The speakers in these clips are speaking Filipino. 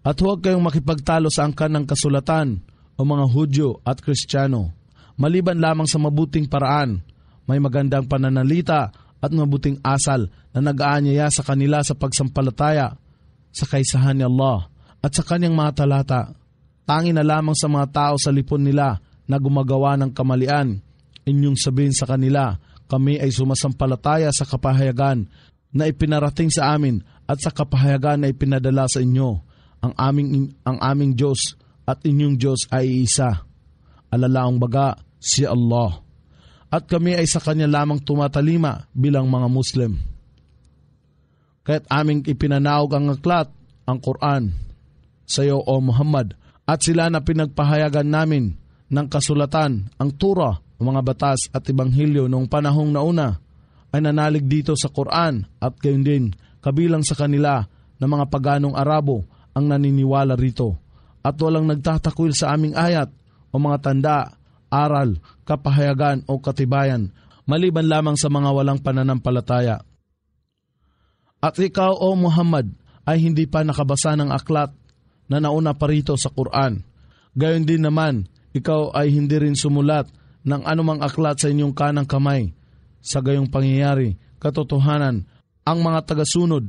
At huwag kayong makipagtalo sa angkan ng kasulatan o mga Hudyo at Kristiyano. Maliban lamang sa mabuting paraan, may magandang pananalita at mabuting asal na nag-aanyaya sa kanila sa pagsampalataya sa kaisahan ni Allah at sa kanyang mga talata. Tangin na lamang sa mga tao sa lipon nila na gumagawa ng kamalian. Inyong sabihin sa kanila, kami ay sumasampalataya sa kapahayagan na ipinarating sa amin at sa kapahayagan na ipinadala sa inyo ang aming, ang aming Diyos at inyong Diyos ay isa. Alalaong baga si Allah. At kami ay sa Kanya lamang tumatalima bilang mga Muslim. Kaya't aming ipinanaog ang aklat, ang Quran, sa iyo o Muhammad, at sila na pinagpahayagan namin ng kasulatan, ang tura, mga batas at ibanghilyo noong panahong nauna ay nanalig dito sa Quran at gayon din kabilang sa kanila ng mga paganong Arabo ang naniniwala rito at walang nagtatakwil sa aming ayat o mga tanda, aral, kapahayagan o katibayan maliban lamang sa mga walang pananampalataya. At ikaw o Muhammad ay hindi pa nakabasa ng aklat na nauna pa rito sa Quran. Gayon din naman, ikaw ay hindi rin sumulat ng anumang aklat sa inyong kanang kamay. Sa gayong pangyayari, katotohanan, ang mga tagasunod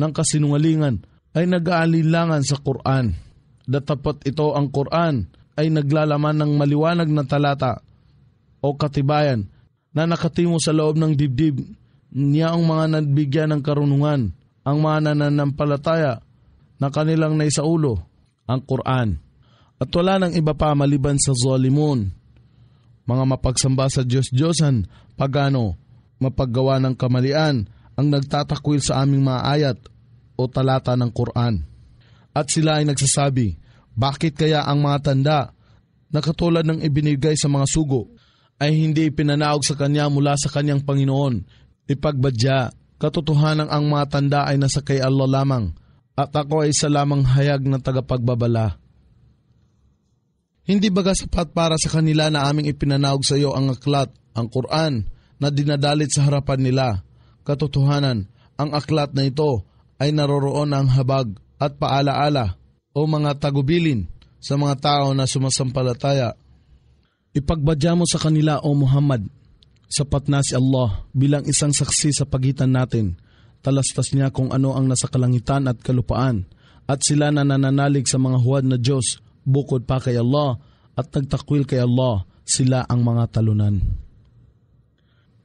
ng kasinungalingan ay nag-aalinlangan sa Quran. Datapat ito ang Quran ay naglalaman ng maliwanag na talata o katibayan na nakatimo sa loob ng dibdib niya ang mga nagbigyan ng karunungan, ang mga nananampalataya na kanilang naisaulo, ang Quran. At wala ng iba pa maliban sa Zolimun, mga mapagsamba sa Diyos-Diyosan, pagano, mapaggawa ng kamalian, ang nagtatakwil sa aming mga ayat, o talata ng Quran. At sila ay nagsasabi, bakit kaya ang mga tanda na katulad ng ibinigay sa mga sugo ay hindi ipinanaog sa kanya mula sa kanyang Panginoon. Ipagbadya, katotohanan ang mga tanda ay nasa kay Allah lamang at ako ay isa lamang hayag na tagapagbabala. Hindi baga sapat para sa kanila na aming ipinanaog sa iyo ang aklat, ang Quran, na dinadalit sa harapan nila. Katotohanan, ang aklat na ito ay naroroon ang habag at paalaala o mga tagubilin sa mga tao na sumasampalataya. Ipagbadya mo sa kanila, O Muhammad, sapat na si Allah bilang isang saksi sa pagitan natin. Talastas niya kung ano ang nasa kalangitan at kalupaan, at sila na nananalig sa mga huwad na Diyos bukod pa kay Allah at nagtakwil kay Allah, sila ang mga talunan.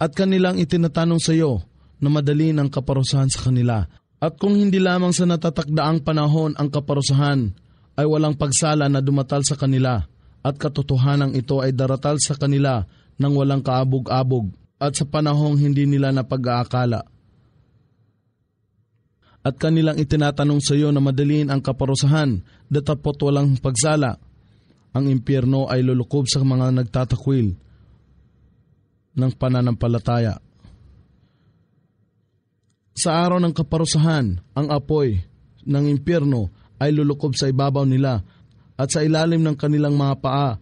At kanilang itinatanong sa iyo na madali ng kaparusahan sa kanila at kung hindi lamang sa natatakdaang panahon ang kaparusahan ay walang pagsala na dumatal sa kanila at katotohanang ito ay daratal sa kanila ng walang kaabog-abog at sa panahong hindi nila napag-aakala. At kanilang itinatanong sa iyo na madaliin ang kaparusahan, datapot walang pagsala. Ang impyerno ay lulukob sa mga nagtatakwil ng pananampalataya. Sa araw ng kaparusahan, ang apoy ng impyerno ay lulukob sa ibabaw nila at sa ilalim ng kanilang mga paa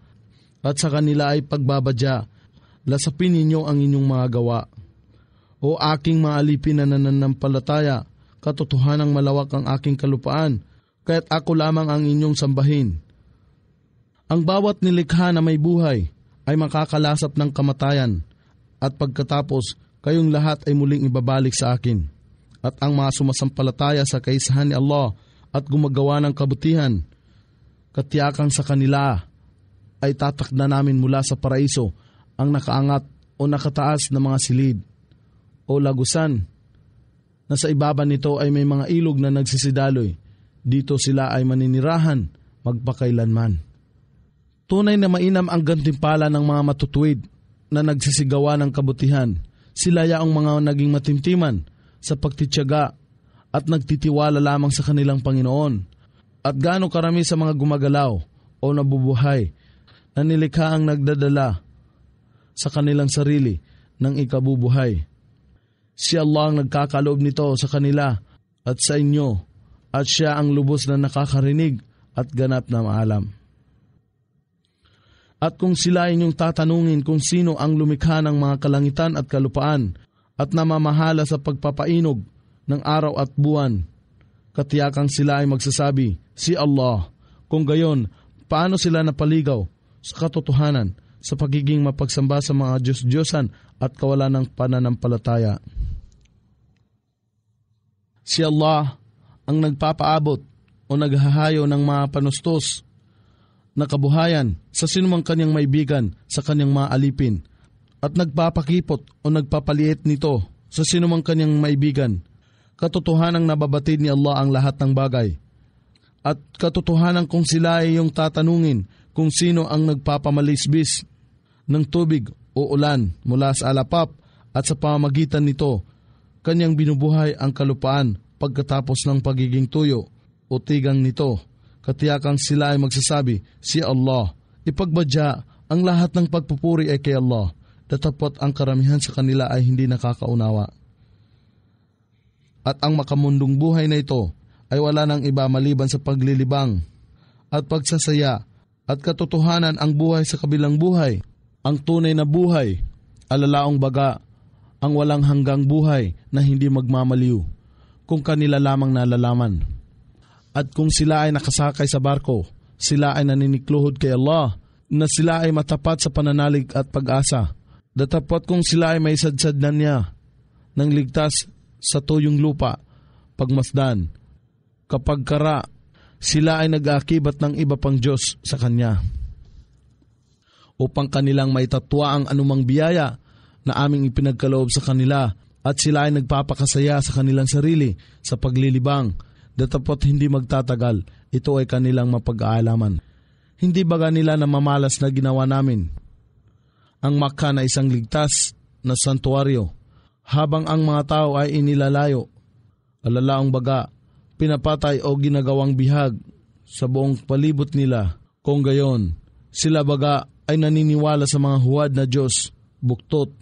at sa kanila ay pagbabadya. Lasapin ninyo ang inyong mga gawa. O aking mga alipin na nananampalataya, katotohanang malawak ang aking kalupaan, kaya't ako lamang ang inyong sambahin. Ang bawat nilikha na may buhay ay makakalasap ng kamatayan, at pagkatapos kayong lahat ay muling ibabalik sa akin.' at ang mga sumasampalataya sa kaisahan ni Allah at gumagawa ng kabutihan, katiyakan sa kanila ay tatakda namin mula sa paraiso ang nakaangat o nakataas na mga silid o lagusan na sa ibaba nito ay may mga ilog na nagsisidaloy. Dito sila ay maninirahan magpakailanman. Tunay na mainam ang gantimpala ng mga matutuwid na nagsisigawa ng kabutihan. Sila yaong mga naging matimtiman sa pagtityaga at nagtitiwala lamang sa kanilang Panginoon. At gaano karami sa mga gumagalaw o nabubuhay na nilikha ang nagdadala sa kanilang sarili ng ikabubuhay. Si Allah ang nagkakaloob nito sa kanila at sa inyo at siya ang lubos na nakakarinig at ganap na maalam. At kung sila inyong tatanungin kung sino ang lumikha ng mga kalangitan at kalupaan, at namamahala sa pagpapainog ng araw at buwan. Katiyakang sila ay magsasabi, Si Allah. Kung gayon, paano sila napaligaw sa katotohanan sa pagiging mapagsamba sa mga Diyos-Diyosan at kawalan ng pananampalataya? Si Allah ang nagpapaabot o naghahayo ng mga panustos na kabuhayan sa sinumang kanyang maibigan sa kanyang mga alipin – at nagpapakipot o nagpapaliit nito sa sinumang kanyang maibigan. Katotohanang nababatid ni Allah ang lahat ng bagay. At katotohanan kung sila ay yung tatanungin kung sino ang nagpapamalisbis ng tubig o ulan mula sa alapap at sa pamagitan nito, kanyang binubuhay ang kalupaan pagkatapos ng pagiging tuyo o tigang nito. Katiyakang sila ay magsasabi, Si Allah, ipagbadya ang lahat ng pagpupuri ay kay Allah datapot ang karamihan sa kanila ay hindi nakakaunawa. At ang makamundong buhay na ito ay wala ng iba maliban sa paglilibang at pagsasaya at katotohanan ang buhay sa kabilang buhay, ang tunay na buhay, alalaong baga, ang walang hanggang buhay na hindi magmamaliw, kung kanila lamang nalalaman. At kung sila ay nakasakay sa barko, sila ay naninikluhod kay Allah na sila ay matapat sa pananalig at pag-asa Datapot kung sila ay may sadsad na niya ng ligtas sa tuyong lupa, pagmasdan. Kapag kara, sila ay nag-aakibat ng iba pang Diyos sa Kanya. Upang kanilang maitatwa ang anumang biyaya na aming ipinagkaloob sa kanila at sila ay nagpapakasaya sa kanilang sarili sa paglilibang, datapot hindi magtatagal, ito ay kanilang mapag-aalaman. Hindi ba nila na mamalas na ginawa namin ang Maka na isang ligtas na santuaryo, habang ang mga tao ay inilalayo, alalaong baga, pinapatay o ginagawang bihag sa buong palibot nila. Kung gayon, sila baga ay naniniwala sa mga huwad na Diyos, buktot,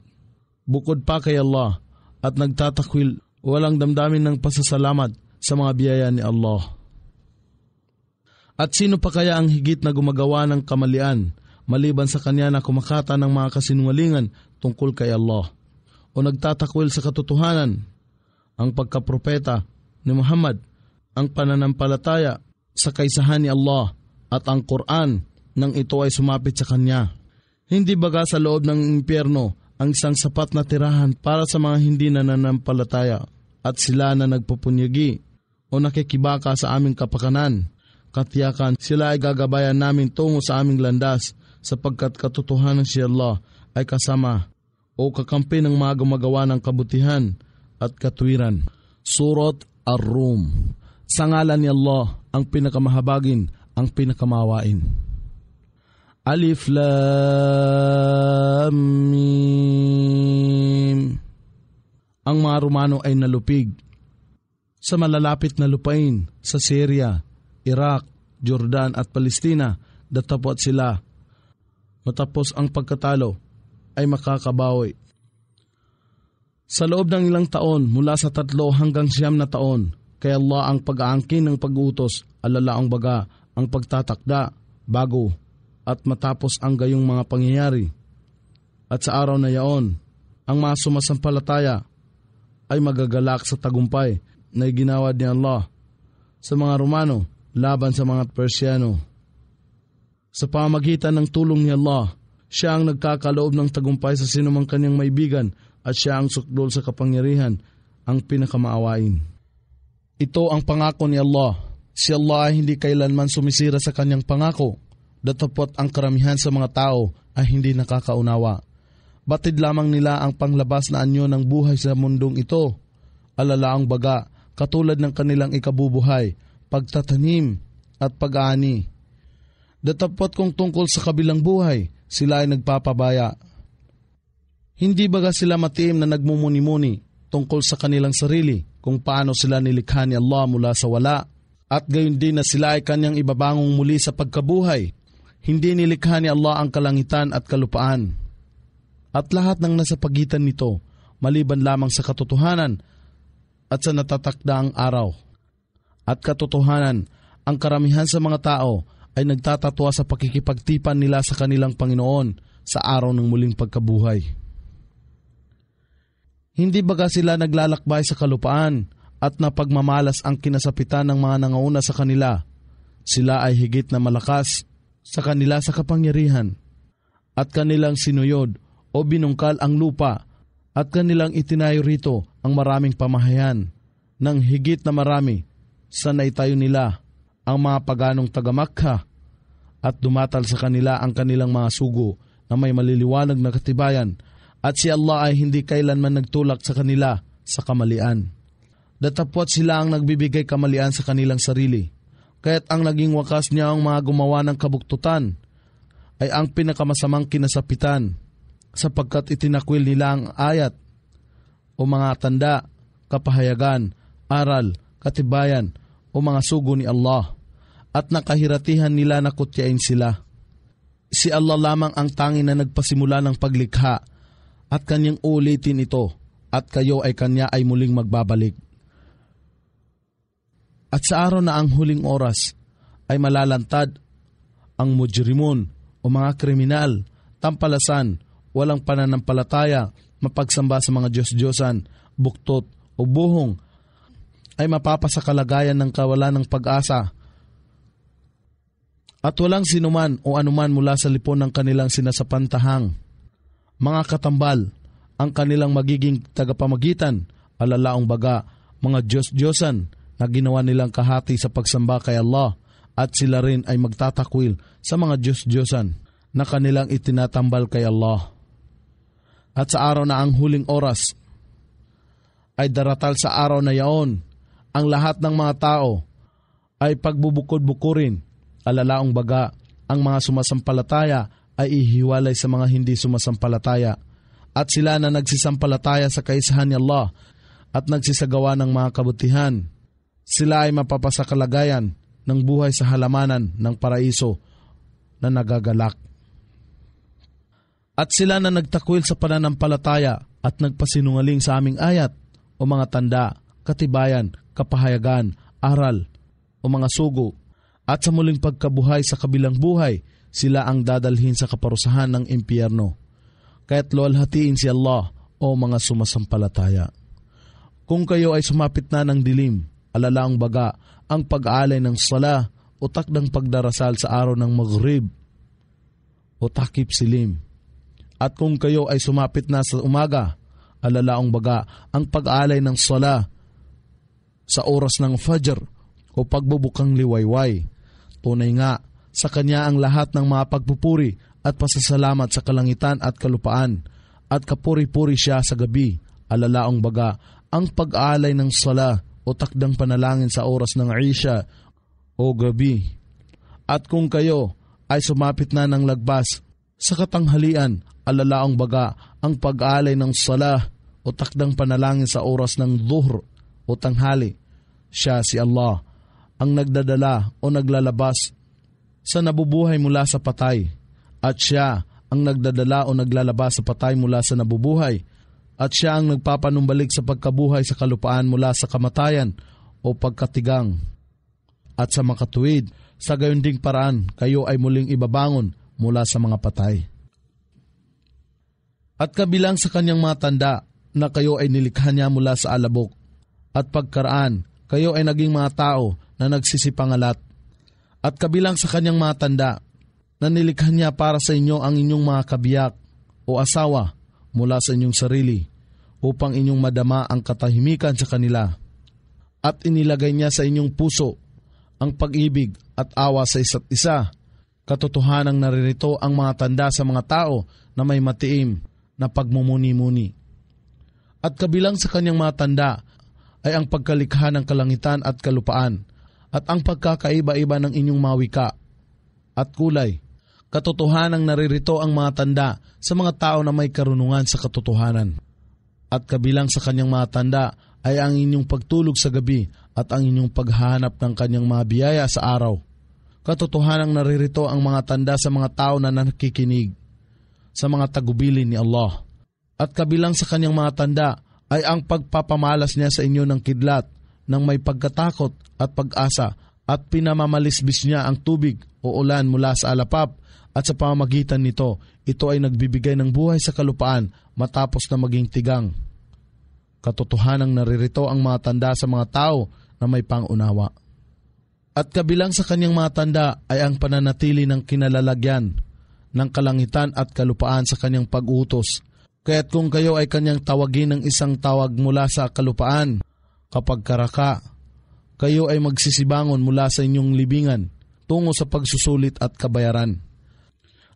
bukod pa kay Allah, at nagtatakwil walang damdamin ng pasasalamat sa mga biyaya ni Allah. At sino pa kaya ang higit na gumagawa ng kamalian maliban sa kanya na kumakata ng mga kasinungalingan tungkol kay Allah o nagtatakwil sa katotohanan, ang pagkapropeta ni Muhammad, ang pananampalataya sa kaisahan ni Allah at ang Quran nang ito ay sumapit sa kanya. Hindi baga sa loob ng impyerno ang isang sapat na tirahan para sa mga hindi nananampalataya at sila na nagpupunyagi o nakikibaka sa aming kapakanan. Katiyakan sila ay gagabayan namin tungo sa aming landas sapagkat katotohanan si Allah ay kasama o kakampi ng mga gumagawa ng kabutihan at katwiran. Surat Ar-Rum Sa ngalan ni Allah ang pinakamahabagin, ang pinakamawain. Alif Lam Mim Ang mga Romano ay nalupig sa malalapit na lupain sa Syria, Iraq, Jordan at Palestina, datapot sila matapos ang pagkatalo ay makakabawi. Sa loob ng ilang taon mula sa tatlo hanggang siyam na taon, kay Allah ang pag-aangkin ng pag-utos, alalaong baga, ang pagtatakda, bago, at matapos ang gayong mga pangyayari. At sa araw na yaon, ang mga sumasampalataya ay magagalak sa tagumpay na iginawad ni Allah sa mga Romano laban sa mga Persiano. Sa pamagitan ng tulong ni Allah, siya ang nagkakaloob ng tagumpay sa sinumang kanyang maibigan at siya ang sukdol sa kapangyarihan, ang pinakamaawain. Ito ang pangako ni Allah. Si Allah ay hindi kailanman sumisira sa kanyang pangako. Datapot ang karamihan sa mga tao ay hindi nakakaunawa. Batid lamang nila ang panglabas na anyo ng buhay sa mundong ito. Alalaang baga, katulad ng kanilang ikabubuhay, pagtatanim at pag-ani Datapot kong tungkol sa kabilang buhay, sila ay nagpapabaya. Hindi baga sila matiim na nagmumuni-muni tungkol sa kanilang sarili kung paano sila nilikha ni Allah mula sa wala at gayon din na sila ay kanyang ibabangong muli sa pagkabuhay. Hindi nilikha ni Allah ang kalangitan at kalupaan. At lahat ng nasa pagitan nito, maliban lamang sa katotohanan at sa natatakdaang araw. At katotohanan, ang karamihan sa mga tao ay nagtatatwa sa pakikipagtipan nila sa kanilang Panginoon sa araw ng muling pagkabuhay. Hindi baga sila naglalakbay sa kalupaan at napagmamalas ang kinasapitan ng mga nangauna sa kanila. Sila ay higit na malakas sa kanila sa kapangyarihan at kanilang sinuyod o binungkal ang lupa at kanilang itinayo rito ang maraming pamahayan ng higit na marami sa naitayo nila ang mga paganong taga at dumatal sa kanila ang kanilang mga sugo na may maliliwanag na katibayan at si Allah ay hindi kailanman nagtulak sa kanila sa kamalian. Datapot sila ang nagbibigay kamalian sa kanilang sarili. Kaya't ang naging wakas niya ang mga gumawa ng kabuktutan ay ang pinakamasamang kinasapitan sapagkat itinakwil nila ang ayat o mga tanda, kapahayagan, aral, katibayan o mga sugo ni Allah at nakahiratihan nila na kutyain sila. Si Allah lamang ang tangin na nagpasimula ng paglikha at kanyang ulitin ito at kayo ay kanya ay muling magbabalik. At sa araw na ang huling oras ay malalantad ang mujrimun o mga kriminal, tampalasan, walang pananampalataya, mapagsamba sa mga Diyos-Diyosan, buktot o buhong ay mapapasa kalagayan ng kawalan ng pag-asa at walang sinuman o anuman mula sa lipon ng kanilang sinasapantahang. Mga katambal, ang kanilang magiging tagapamagitan, alalaong baga, mga Diyos-Diyosan na ginawa nilang kahati sa pagsamba kay Allah at sila rin ay magtatakwil sa mga Diyos-Diyosan na kanilang itinatambal kay Allah. At sa araw na ang huling oras ay daratal sa araw na yaon ang lahat ng mga tao ay pagbubukod-bukurin, alalaong baga, ang mga sumasampalataya ay ihiwalay sa mga hindi sumasampalataya, at sila na nagsisampalataya sa kaisahan ni Allah at nagsisagawa ng mga kabutihan. Sila ay mapapasa ng buhay sa halamanan ng paraiso na nagagalak. At sila na nagtakwil sa pananampalataya at nagpasinungaling sa aming ayat o mga tanda katibayan, kapahayagan, aral o mga sugo. At sa muling pagkabuhay sa kabilang buhay, sila ang dadalhin sa kaparusahan ng impyerno. Kaya't luwalhatiin si Allah o mga sumasampalataya. Kung kayo ay sumapit na ng dilim, alalaang baga, ang pag aalay ng sala o takdang pagdarasal sa araw ng maghrib o takip silim. At kung kayo ay sumapit na sa umaga, alalaong baga, ang pag aalay ng sala sa oras ng Fajr o pagbubukang liwayway. Tunay nga, sa Kanya ang lahat ng mga pagpupuri at pasasalamat sa kalangitan at kalupaan, at kapuri-puri siya sa gabi, alalaong baga, ang pag-aalay ng sala o takdang panalangin sa oras ng Isha o gabi. At kung kayo ay sumapit na ng lagbas sa katanghalian, alalaong baga, ang pag-aalay ng sala o takdang panalangin sa oras ng duhr o tanghali siya si Allah ang nagdadala o naglalabas sa nabubuhay mula sa patay at siya ang nagdadala o naglalabas sa patay mula sa nabubuhay at siya ang nagpapanumbalik sa pagkabuhay sa kalupaan mula sa kamatayan o pagkatigang. At sa makatuwid, sa gayon ding paraan kayo ay muling ibabangon mula sa mga patay. At kabilang sa kanyang matanda na kayo ay nilikha niya mula sa alabok at pagkaraan kayo ay naging mga tao na nagsisipangalat. At kabilang sa kanyang matanda, na nilikha niya para sa inyo ang inyong mga kabiyak o asawa mula sa inyong sarili upang inyong madama ang katahimikan sa kanila. At inilagay niya sa inyong puso ang pag-ibig at awa sa isa't isa. Katotohanang naririto ang mga tanda sa mga tao na may matiim na pagmumuni-muni. At kabilang sa kanyang mga tanda ay ang pagkalikha ng kalangitan at kalupaan at ang pagkakaiba-iba ng inyong mawika at kulay. Katotohanang naririto ang mga tanda sa mga tao na may karunungan sa katotohanan. At kabilang sa kanyang mga tanda ay ang inyong pagtulog sa gabi at ang inyong paghahanap ng kanyang mga biyaya sa araw. Katotohanang naririto ang mga tanda sa mga tao na nakikinig sa mga tagubilin ni Allah. At kabilang sa kanyang mga tanda ay ang pagpapamalas niya sa inyo ng kidlat ng may pagkatakot at pag-asa at pinamamalisbis niya ang tubig o ulan mula sa alapap at sa pamamagitan nito, ito ay nagbibigay ng buhay sa kalupaan matapos na maging tigang. Katotohanang naririto ang mga tanda sa mga tao na may pangunawa. At kabilang sa kanyang mga tanda ay ang pananatili ng kinalalagyan ng kalangitan at kalupaan sa kanyang pag-utos Kaya't kung kayo ay kanyang tawagin ng isang tawag mula sa kalupaan, kapag karaka, kayo ay magsisibangon mula sa inyong libingan tungo sa pagsusulit at kabayaran.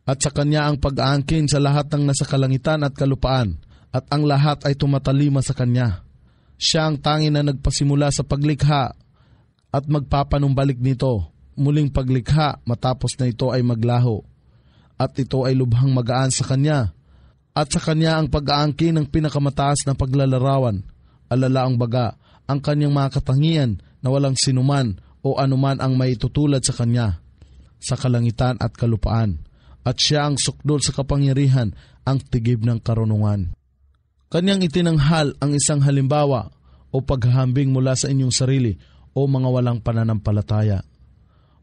At sa kanya ang pag-aangkin sa lahat ng nasa kalangitan at kalupaan, at ang lahat ay tumatalima sa kanya. Siya ang tangin na nagpasimula sa paglikha at magpapanumbalik nito, muling paglikha matapos na ito ay maglaho. At ito ay lubhang magaan sa kanya at sa kanya ang pag-aangkin ng pinakamataas na paglalarawan, alalaang baga, ang kanyang mga katangian na walang sinuman o anuman ang maitutulad sa kanya, sa kalangitan at kalupaan, at siya ang sukdol sa kapangyarihan, ang tigib ng karunungan. Kanyang itinanghal ang isang halimbawa o paghahambing mula sa inyong sarili o mga walang pananampalataya.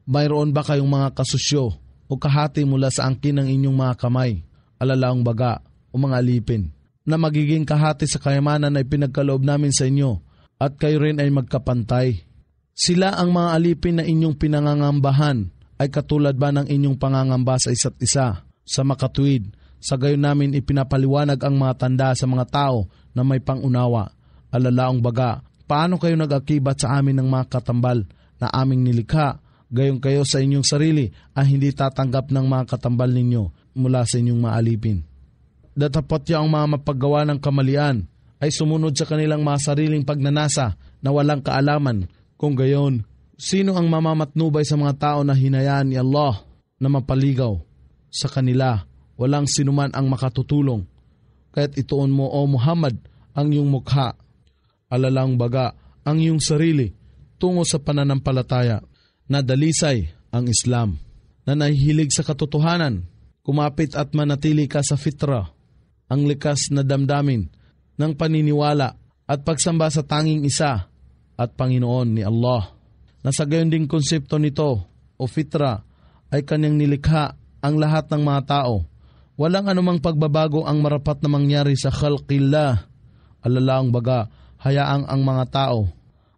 Mayroon ba kayong mga kasusyo o kahati mula sa angkin ng inyong mga kamay, alalaang baga, o mga alipin na magiging kahati sa kayamanan na ipinagkaloob namin sa inyo at kayo rin ay magkapantay. Sila ang mga alipin na inyong pinangangambahan ay katulad ba ng inyong pangangamba sa isa't isa sa makatuwid sa gayon namin ipinapaliwanag ang mga tanda sa mga tao na may pangunawa, alalaong baga, paano kayo nag-akibat sa amin ng mga katambal na aming nilikha, gayon kayo sa inyong sarili ay hindi tatanggap ng mga katambal ninyo mula sa inyong maalipin datapat niya ang mga mapaggawa ng kamalian ay sumunod sa kanilang masariling pagnanasa na walang kaalaman. Kung gayon, sino ang mamamatnubay sa mga tao na hinayaan ni Allah na mapaligaw sa kanila? Walang sinuman ang makatutulong. Kaya't ituon mo, O Muhammad, ang iyong mukha, alalang baga, ang iyong sarili tungo sa pananampalataya na dalisay ang Islam, na nahihilig sa katotohanan, kumapit at manatili ka sa fitra ang likas na damdamin ng paniniwala at pagsamba sa tanging isa at Panginoon ni Allah. Nasa gayon ding konsepto nito o fitra ay kanyang nilikha ang lahat ng mga tao. Walang anumang pagbabago ang marapat na mangyari sa khalqillah. Alalaang baga, hayaang ang mga tao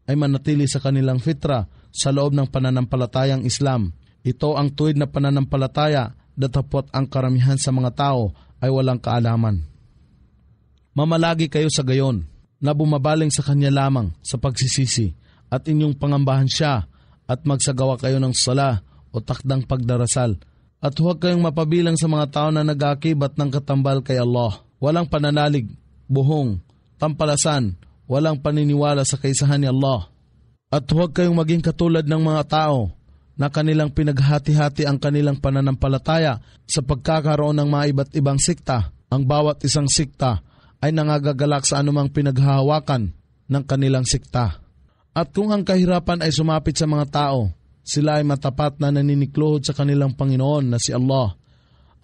ay manatili sa kanilang fitra sa loob ng pananampalatayang Islam. Ito ang tuwid na pananampalataya datapot ang karamihan sa mga tao ay walang kaalaman. Mamalagi kayo sa gayon na bumabaling sa Kanya lamang sa pagsisisi at inyong pangambahan siya at magsagawa kayo ng sala o takdang pagdarasal at huwag kayong mapabilang sa mga tao na nagakibat ng katambal kay Allah. Walang pananalig, buhong, tampalasan, walang paniniwala sa kaisahan ni Allah. At huwag kayong maging katulad ng mga tao na kanilang pinaghati-hati ang kanilang pananampalataya sa pagkakaroon ng mga iba't ibang sikta. Ang bawat isang sikta ay nangagagalak sa anumang pinaghahawakan ng kanilang sikta. At kung ang kahirapan ay sumapit sa mga tao, sila ay matapat na naniniklohod sa kanilang Panginoon na si Allah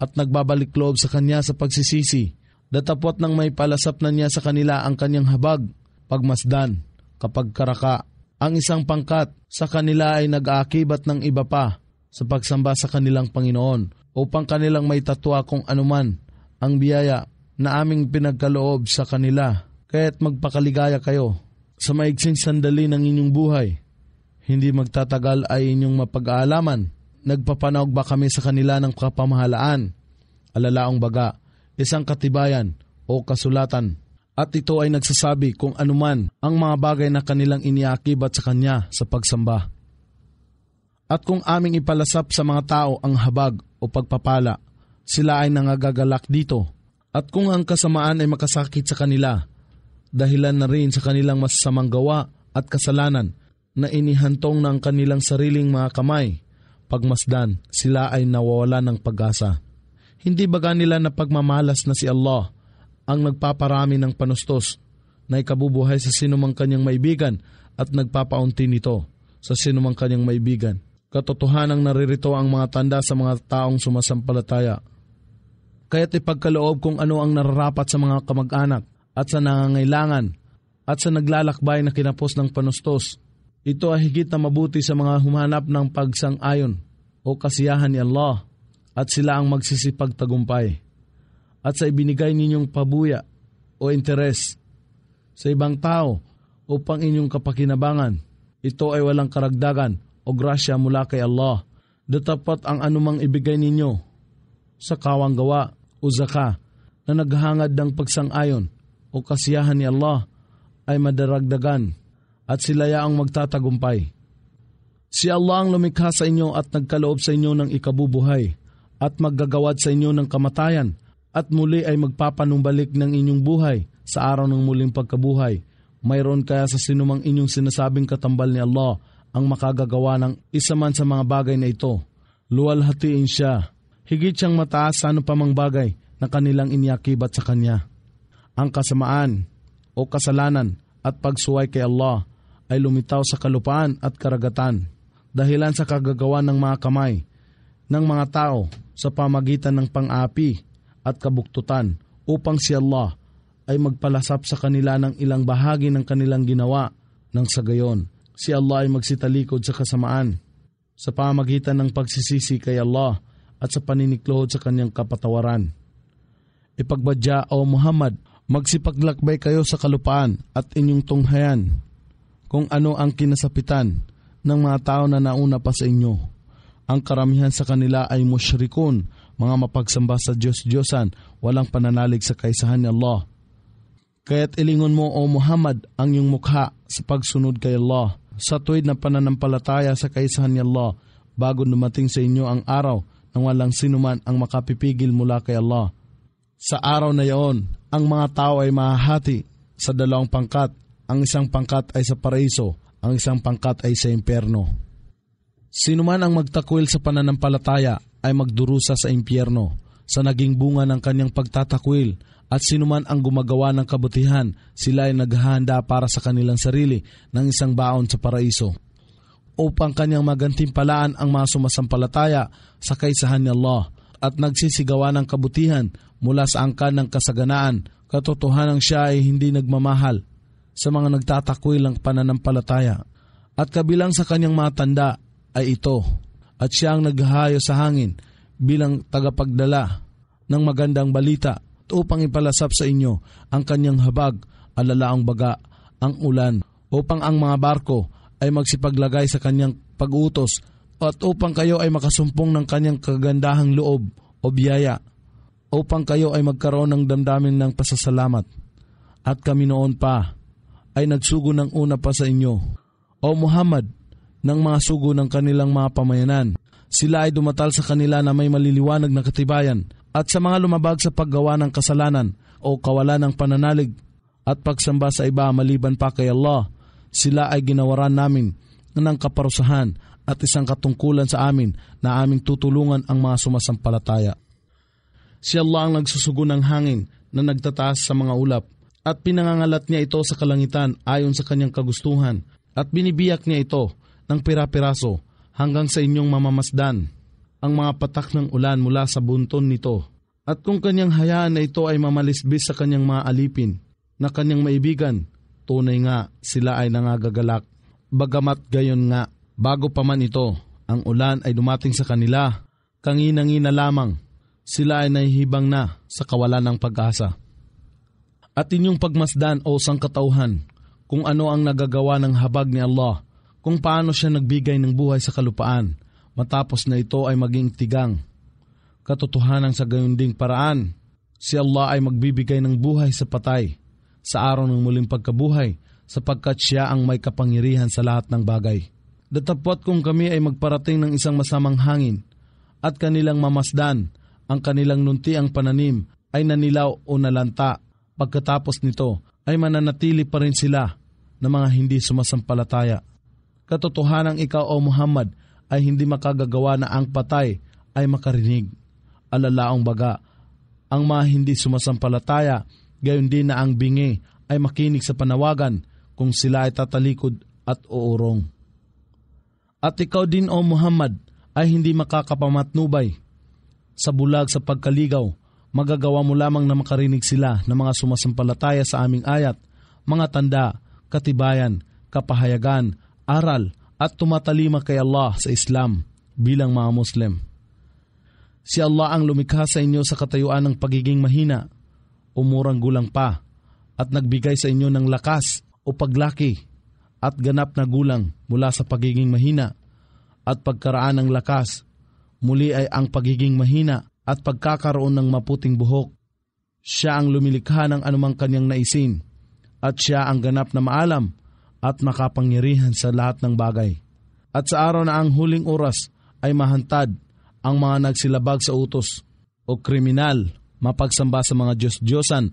at nagbabalik loob sa Kanya sa pagsisisi. Datapot nang may palasap na niya sa kanila ang kanyang habag, pagmasdan, kapag karaka, ang isang pangkat sa kanila ay nag-aakibat ng iba pa sa pagsamba sa kanilang Panginoon upang kanilang may tatwa kung anuman ang biyaya na aming pinagkaloob sa kanila. Kaya't magpakaligaya kayo sa maiksing sandali ng inyong buhay. Hindi magtatagal ay inyong mapag-aalaman. Nagpapanawag ba kami sa kanila ng kapamahalaan? Alalaong baga, isang katibayan o kasulatan at ito ay nagsasabi kung anuman ang mga bagay na kanilang iniakibat sa Kanya sa pagsamba. At kung aming ipalasap sa mga tao ang habag o pagpapala, sila ay nangagagalak dito. At kung ang kasamaan ay makasakit sa kanila, dahilan na rin sa kanilang masasamang gawa at kasalanan na inihantong ng kanilang sariling mga kamay, pagmasdan, sila ay nawawala ng pag-asa. Hindi ba nila na pagmamalas na si Allah – ang nagpaparami ng panustos na ikabubuhay sa sinumang kanyang maibigan at nagpapaunti nito sa sinumang kanyang maibigan. Katotohanang naririto ang mga tanda sa mga taong sumasampalataya. Kaya't ipagkaloob kung ano ang nararapat sa mga kamag-anak at sa nangangailangan at sa naglalakbay na kinapos ng panustos. Ito ay higit na mabuti sa mga humanap ng pagsang-ayon o kasiyahan ni Allah at sila ang magsisipagtagumpay at sa ibinigay ninyong pabuya o interes sa ibang tao upang inyong kapakinabangan. Ito ay walang karagdagan o grasya mula kay Allah. Datapat ang anumang ibigay ninyo sa kawang gawa o zaka na naghangad ng pagsang-ayon o kasiyahan ni Allah ay madaragdagan at sila ang magtatagumpay. Si Allah ang lumikha sa inyo at nagkaloob sa inyo ng ikabubuhay at maggagawad sa inyo ng kamatayan at muli ay magpapanumbalik ng inyong buhay sa araw ng muling pagkabuhay. Mayroon kaya sa sinumang inyong sinasabing katambal ni Allah ang makagagawa ng isa man sa mga bagay na ito. Luwalhatiin siya. Higit siyang mataas sa ano pamang bagay na kanilang inyakibat sa kanya. Ang kasamaan o kasalanan at pagsuway kay Allah ay lumitaw sa kalupaan at karagatan dahilan sa kagagawa ng mga kamay ng mga tao sa pamagitan ng pang-api at kabuktutan upang si Allah ay magpalasap sa kanila ng ilang bahagi ng kanilang ginawa nang sa gayon. Si Allah ay magsitalikod sa kasamaan sa pamagitan ng pagsisisi kay Allah at sa paniniklohod sa kanyang kapatawaran. Ipagbadya o Muhammad, magsipaglakbay kayo sa kalupaan at inyong tunghayan kung ano ang kinasapitan ng mga tao na nauna pa sa inyo. Ang karamihan sa kanila ay musyrikun mga mapagsamba sa Diyos-Diyosan, walang pananalig sa kaisahan ni Allah. Kaya't ilingon mo, O Muhammad, ang iyong mukha sa pagsunod kay Allah, sa tuwid na pananampalataya sa kaisahan ni Allah, bago dumating sa inyo ang araw nang walang sinuman ang makapipigil mula kay Allah. Sa araw na iyon, ang mga tao ay mahahati sa dalawang pangkat. Ang isang pangkat ay sa paraiso, ang isang pangkat ay sa impyerno. Sino man ang magtakwil sa pananampalataya ay magdurusa sa impyerno sa naging bunga ng kanyang pagtatakwil at sinuman ang gumagawa ng kabutihan, sila ay naghahanda para sa kanilang sarili ng isang baon sa paraiso upang kanyang magantimpalaan ang mga sumasampalataya sa kaisahan ni Allah at nagsisigawa ng kabutihan mula sa angkan ng kasaganaan, katotohanan siya ay hindi nagmamahal sa mga nagtatakwil ng pananampalataya. At kabilang sa kanyang matanda ay ito, at siya ang naghahayo sa hangin bilang tagapagdala ng magandang balita upang ipalasap sa inyo ang kanyang habag, alalaang baga, ang ulan, upang ang mga barko ay magsipaglagay sa kanyang pag-utos at upang kayo ay makasumpong ng kanyang kagandahang loob o biyaya, upang kayo ay magkaroon ng damdamin ng pasasalamat. At kami noon pa ay nagsugo ng una pa sa inyo. O Muhammad, ng mga sugo ng kanilang mga pamayanan. Sila ay dumatal sa kanila na may maliliwanag na katibayan at sa mga lumabag sa paggawa ng kasalanan o kawalan ng pananalig at pagsamba sa iba maliban pa kay Allah, sila ay ginawaran namin ng kaparusahan at isang katungkulan sa amin na aming tutulungan ang mga sumasampalataya. Si Allah ang nagsusugo ng hangin na nagtataas sa mga ulap at pinangangalat niya ito sa kalangitan ayon sa kanyang kagustuhan at binibiyak niya ito ng pirapiraso hanggang sa inyong mamamasdan ang mga patak ng ulan mula sa bunton nito. At kung kanyang hayaan na ito ay mamalisbis sa kanyang mga alipin na kanyang maibigan, tunay nga sila ay nangagagalak. Bagamat gayon nga, bago pa man ito, ang ulan ay dumating sa kanila, kanginangina lamang, sila ay nahihibang na sa kawalan ng pag-asa. At inyong pagmasdan o sangkatauhan kung ano ang nagagawa ng habag ni Allah kung paano siya nagbigay ng buhay sa kalupaan matapos na ito ay maging tigang. Katotohanan sa gayon ding paraan, si Allah ay magbibigay ng buhay sa patay sa araw ng muling pagkabuhay sapagkat siya ang may kapangyarihan sa lahat ng bagay. Datapot kung kami ay magparating ng isang masamang hangin at kanilang mamasdan ang kanilang nunti ang pananim ay nanilaw o nalanta. Pagkatapos nito ay mananatili pa rin sila na mga hindi sumasampalataya Katotohanang ikaw o Muhammad ay hindi makagagawa na ang patay ay makarinig. Alalaong baga, ang mga hindi sumasampalataya, gayon din na ang bingi ay makinig sa panawagan kung sila ay tatalikod at uurong. At ikaw din o Muhammad ay hindi makakapamatnubay sa bulag sa pagkaligaw, magagawa mo lamang na makarinig sila ng mga sumasampalataya sa aming ayat, mga tanda, katibayan, kapahayagan aral at tumatalima kay Allah sa Islam bilang mga Muslim. Si Allah ang lumikha sa inyo sa katayuan ng pagiging mahina, umurang gulang pa, at nagbigay sa inyo ng lakas o paglaki at ganap na gulang mula sa pagiging mahina at pagkaraan ng lakas. Muli ay ang pagiging mahina at pagkakaroon ng maputing buhok. Siya ang lumilikha ng anumang kanyang naisin at siya ang ganap na maalam at nakapangyarihan sa lahat ng bagay. At sa araw na ang huling oras ay mahantad ang mga nagsilabag sa utos o kriminal, mapagsamba sa mga Diyos-Diyosan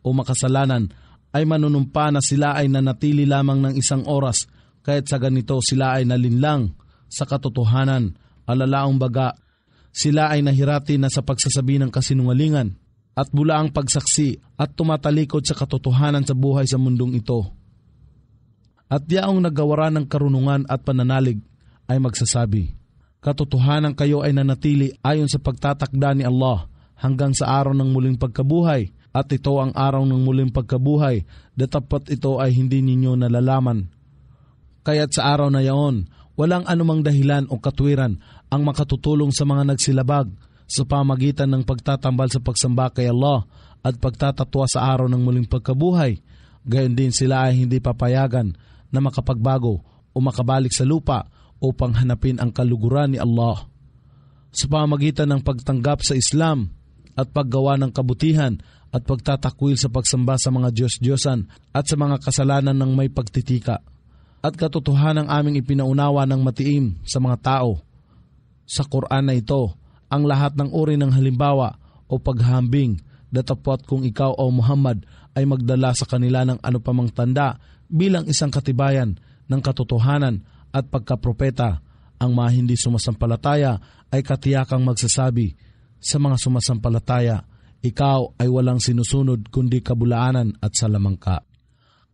o makasalanan ay manunumpa na sila ay nanatili lamang ng isang oras kahit sa ganito sila ay nalinlang sa katotohanan, alalaong baga, sila ay nahirati na sa pagsasabi ng kasinungalingan at bula ang pagsaksi at tumatalikod sa katotohanan sa buhay sa mundong ito at yaong nagawara ng karunungan at pananalig ay magsasabi, Katotohanan kayo ay nanatili ayon sa pagtatakda ni Allah hanggang sa araw ng muling pagkabuhay at ito ang araw ng muling pagkabuhay datapat ito ay hindi ninyo nalalaman. Kaya't sa araw na yaon, walang anumang dahilan o katwiran ang makatutulong sa mga nagsilabag sa pamagitan ng pagtatambal sa pagsamba kay Allah at pagtatatwa sa araw ng muling pagkabuhay. Gayon din sila ay hindi papayagan na makapagbago o makabalik sa lupa upang hanapin ang kaluguran ni Allah. Sa pamagitan ng pagtanggap sa Islam at paggawa ng kabutihan at pagtatakwil sa pagsamba sa mga Diyos-Diyosan at sa mga kasalanan ng may pagtitika at katotohanan ng aming ipinaunawa ng matiim sa mga tao. Sa Quran na ito, ang lahat ng uri ng halimbawa o paghambing datapot kung ikaw o Muhammad ay magdala sa kanila ng ano pamang tanda bilang isang katibayan ng katotohanan at pagkapropeta. Ang mga hindi sumasampalataya ay katiyakang magsasabi sa mga sumasampalataya, ikaw ay walang sinusunod kundi kabulaanan at salamangka.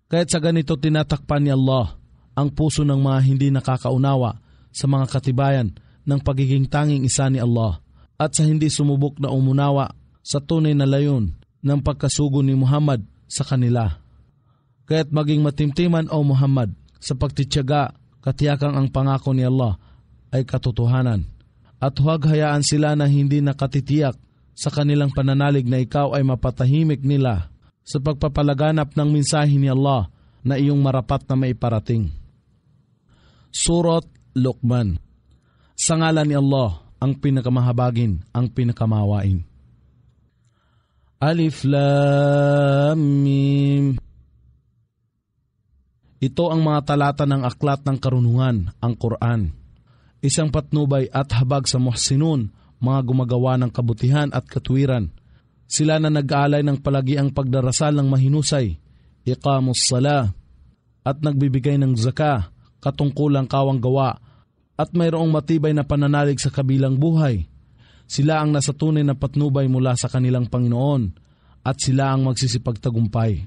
Kahit sa ganito tinatakpan ni Allah ang puso ng mga hindi nakakaunawa sa mga katibayan ng pagiging tanging isa ni Allah at sa hindi sumubok na umunawa sa tunay na layon ng pagkasugo ni Muhammad sa kanila. Kaya't maging matimtiman o Muhammad sa pagtityaga katiyakang ang pangako ni Allah ay katotohanan. At huwag hayaan sila na hindi nakatitiyak sa kanilang pananalig na ikaw ay mapatahimik nila sa pagpapalaganap ng mensahe ni Allah na iyong marapat na maiparating. Surat Luqman Sa ngalan ni Allah, ang pinakamahabagin, ang pinakamawain. Alif Lam Mim ito ang mga talata ng Aklat ng Karunungan, ang Quran. Isang patnubay at habag sa muhsinun, mga gumagawa ng kabutihan at katuwiran. Sila na nag-aalay ng palagi ang pagdarasal ng mahinusay, ikamus sala, at nagbibigay ng zaka, katungkulang kawang gawa, at mayroong matibay na pananalig sa kabilang buhay. Sila ang nasa tunay na patnubay mula sa kanilang Panginoon, at sila ang magsisipagtagumpay.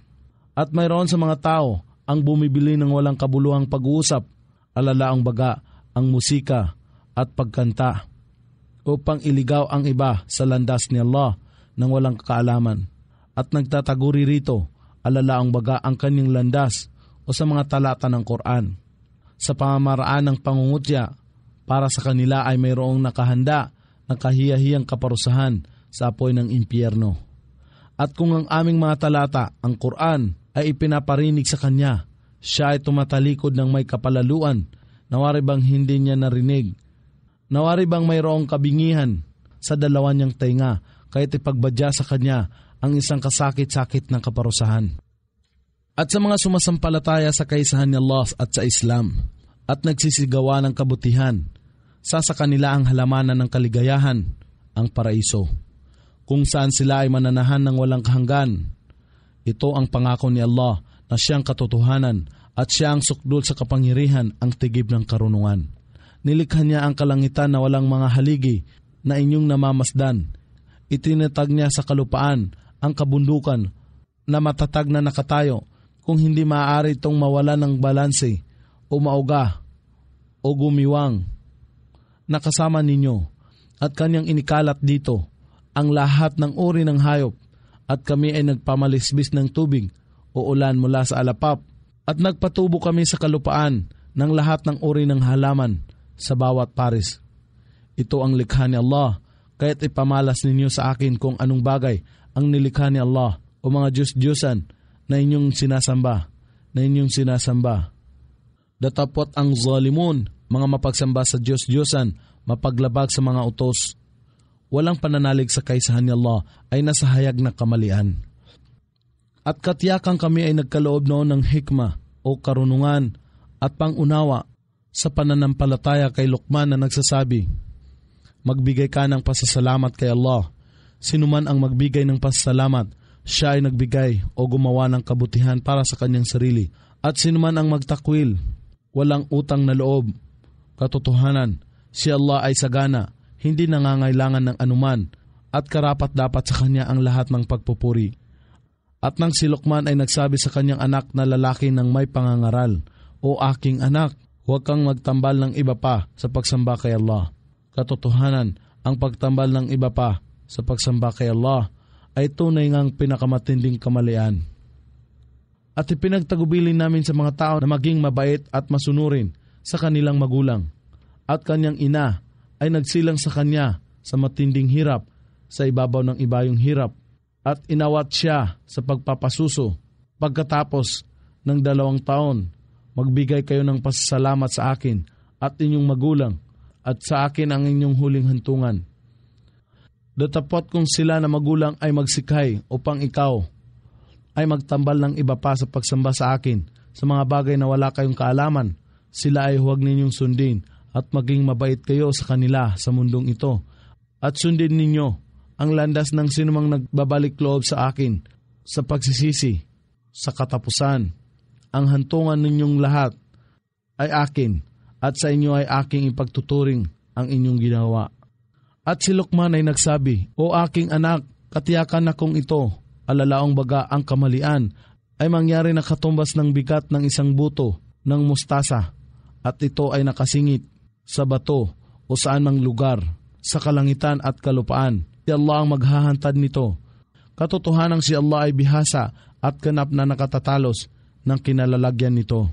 At mayroon sa mga tao ang bumibili ng walang kabuluhang pag-uusap, alalaang baga, ang musika at pagkanta upang iligaw ang iba sa landas ni Allah ng walang kaalaman at nagtataguri rito alalaang baga ang kanyang landas o sa mga talata ng Quran. Sa pamamaraan ng pangungutya, para sa kanila ay mayroong nakahanda na kahiyahiyang kaparusahan sa apoy ng impyerno. At kung ang aming mga talata, ang Quran, ay ipinaparinig sa kanya. Siya ay tumatalikod ng may kapalaluan. Nawari bang hindi niya narinig? Nawari bang mayroong kabingihan sa dalawa niyang tainga kahit ipagbadya sa kanya ang isang kasakit-sakit ng kaparusahan? At sa mga sumasampalataya sa kaisahan ni Allah at sa Islam at nagsisigawa ng kabutihan, sa sa kanila ang halamanan ng kaligayahan, ang paraiso, kung saan sila ay mananahan ng walang kahanggan ito ang pangako ni Allah na siyang katotohanan at siya ang sukdol sa kapangyarihan ang tigib ng karunungan. Nilikha niya ang kalangitan na walang mga haligi na inyong namamasdan. Itinatag niya sa kalupaan ang kabundukan na matatag na nakatayo kung hindi maaari itong mawala ng balanse o mauga o gumiwang nakasama ninyo at kanyang inikalat dito ang lahat ng uri ng hayop at kami ay nagpamalisbis ng tubig o ulan mula sa alapap at nagpatubo kami sa kalupaan ng lahat ng uri ng halaman sa bawat paris. Ito ang likha ni Allah, kaya't ipamalas ninyo sa akin kung anong bagay ang nilikha ni Allah o mga Diyos-Diyosan na inyong sinasamba, na inyong sinasamba. Datapot ang zalimun, mga mapagsamba sa Diyos-Diyosan, mapaglabag sa mga utos walang pananalig sa kaisahan ni Allah ay nasa hayag na kamalian. At katiyakang kami ay nagkaloob noon ng hikma o karunungan at pangunawa sa pananampalataya kay Lukman na nagsasabi, Magbigay ka ng pasasalamat kay Allah. Sinuman ang magbigay ng pasasalamat, siya ay nagbigay o gumawa ng kabutihan para sa kanyang sarili. At sinuman ang magtakwil, walang utang na loob. Katotohanan, si Allah ay sagana hindi nangangailangan ng anuman at karapat dapat sa kanya ang lahat ng pagpupuri. At nang si Lokman ay nagsabi sa kanyang anak na lalaki ng may pangangaral, O aking anak, huwag kang magtambal ng iba pa sa pagsamba kay Allah. Katotohanan, ang pagtambal ng iba pa sa pagsamba kay Allah ay tunay ngang pinakamatinding kamalian. At ipinagtagubilin namin sa mga tao na maging mabait at masunurin sa kanilang magulang at kanyang ina ay nagsilang sa kanya sa matinding hirap sa ibabaw ng ibayong hirap at inawat siya sa pagpapasuso. Pagkatapos ng dalawang taon, magbigay kayo ng pasasalamat sa akin at inyong magulang at sa akin ang inyong huling hantungan. Datapot kung sila na magulang ay magsikay upang ikaw ay magtambal ng iba pa sa pagsamba sa akin sa mga bagay na wala kayong kaalaman, sila ay huwag ninyong sundin at maging mabait kayo sa kanila sa mundong ito. At sundin ninyo ang landas ng sinumang nagbabalik loob sa akin sa pagsisisi, sa katapusan. Ang hantungan ninyong lahat ay akin at sa inyo ay aking ipagtuturing ang inyong ginawa. At si Lukman ay nagsabi, O aking anak, katiyakan na akong ito, alalaong baga ang kamalian, ay mangyari na katumbas ng bigat ng isang buto ng mustasa, at ito ay nakasingit sa bato o saan mang lugar, sa kalangitan at kalupaan. Si Allah ang maghahantad nito. Katotohanang si Allah ay bihasa at kanap na nakatatalos ng kinalalagyan nito.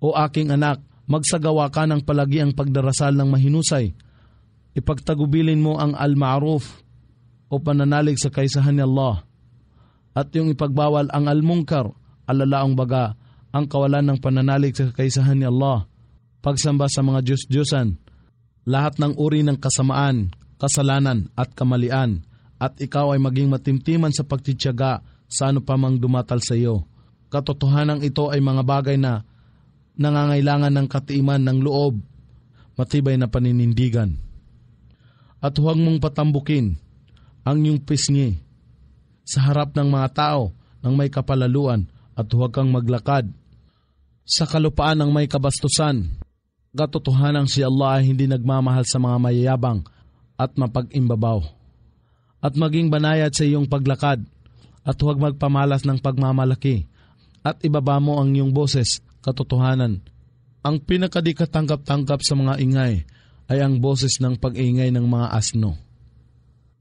O aking anak, magsagawa ka ng palagi ang pagdarasal ng mahinusay. Ipagtagubilin mo ang al-ma'ruf o pananalig sa kaisahan ni Allah. At yung ipagbawal ang al-munkar, alalaong baga, ang kawalan ng pananalig sa kaisahan ni Allah pagsamba sa mga Diyos-Diyosan, lahat ng uri ng kasamaan, kasalanan at kamalian, at ikaw ay maging matimtiman sa pagtityaga sa ano pa mang dumatal sa iyo. Katotohanan ito ay mga bagay na nangangailangan ng katiiman ng loob, matibay na paninindigan. At huwag mong patambukin ang iyong pisngi sa harap ng mga tao ng may kapalaluan at huwag kang maglakad sa kalupaan ng may kabastusan Katotohanan si Allah ay hindi nagmamahal sa mga mayayabang at mapag-imbabaw. At maging banayad sa iyong paglakad at huwag magpamalas ng pagmamalaki at ibaba mo ang iyong boses, katotohanan. Ang pinakadikatanggap-tanggap sa mga ingay ay ang boses ng pag-ingay ng mga asno.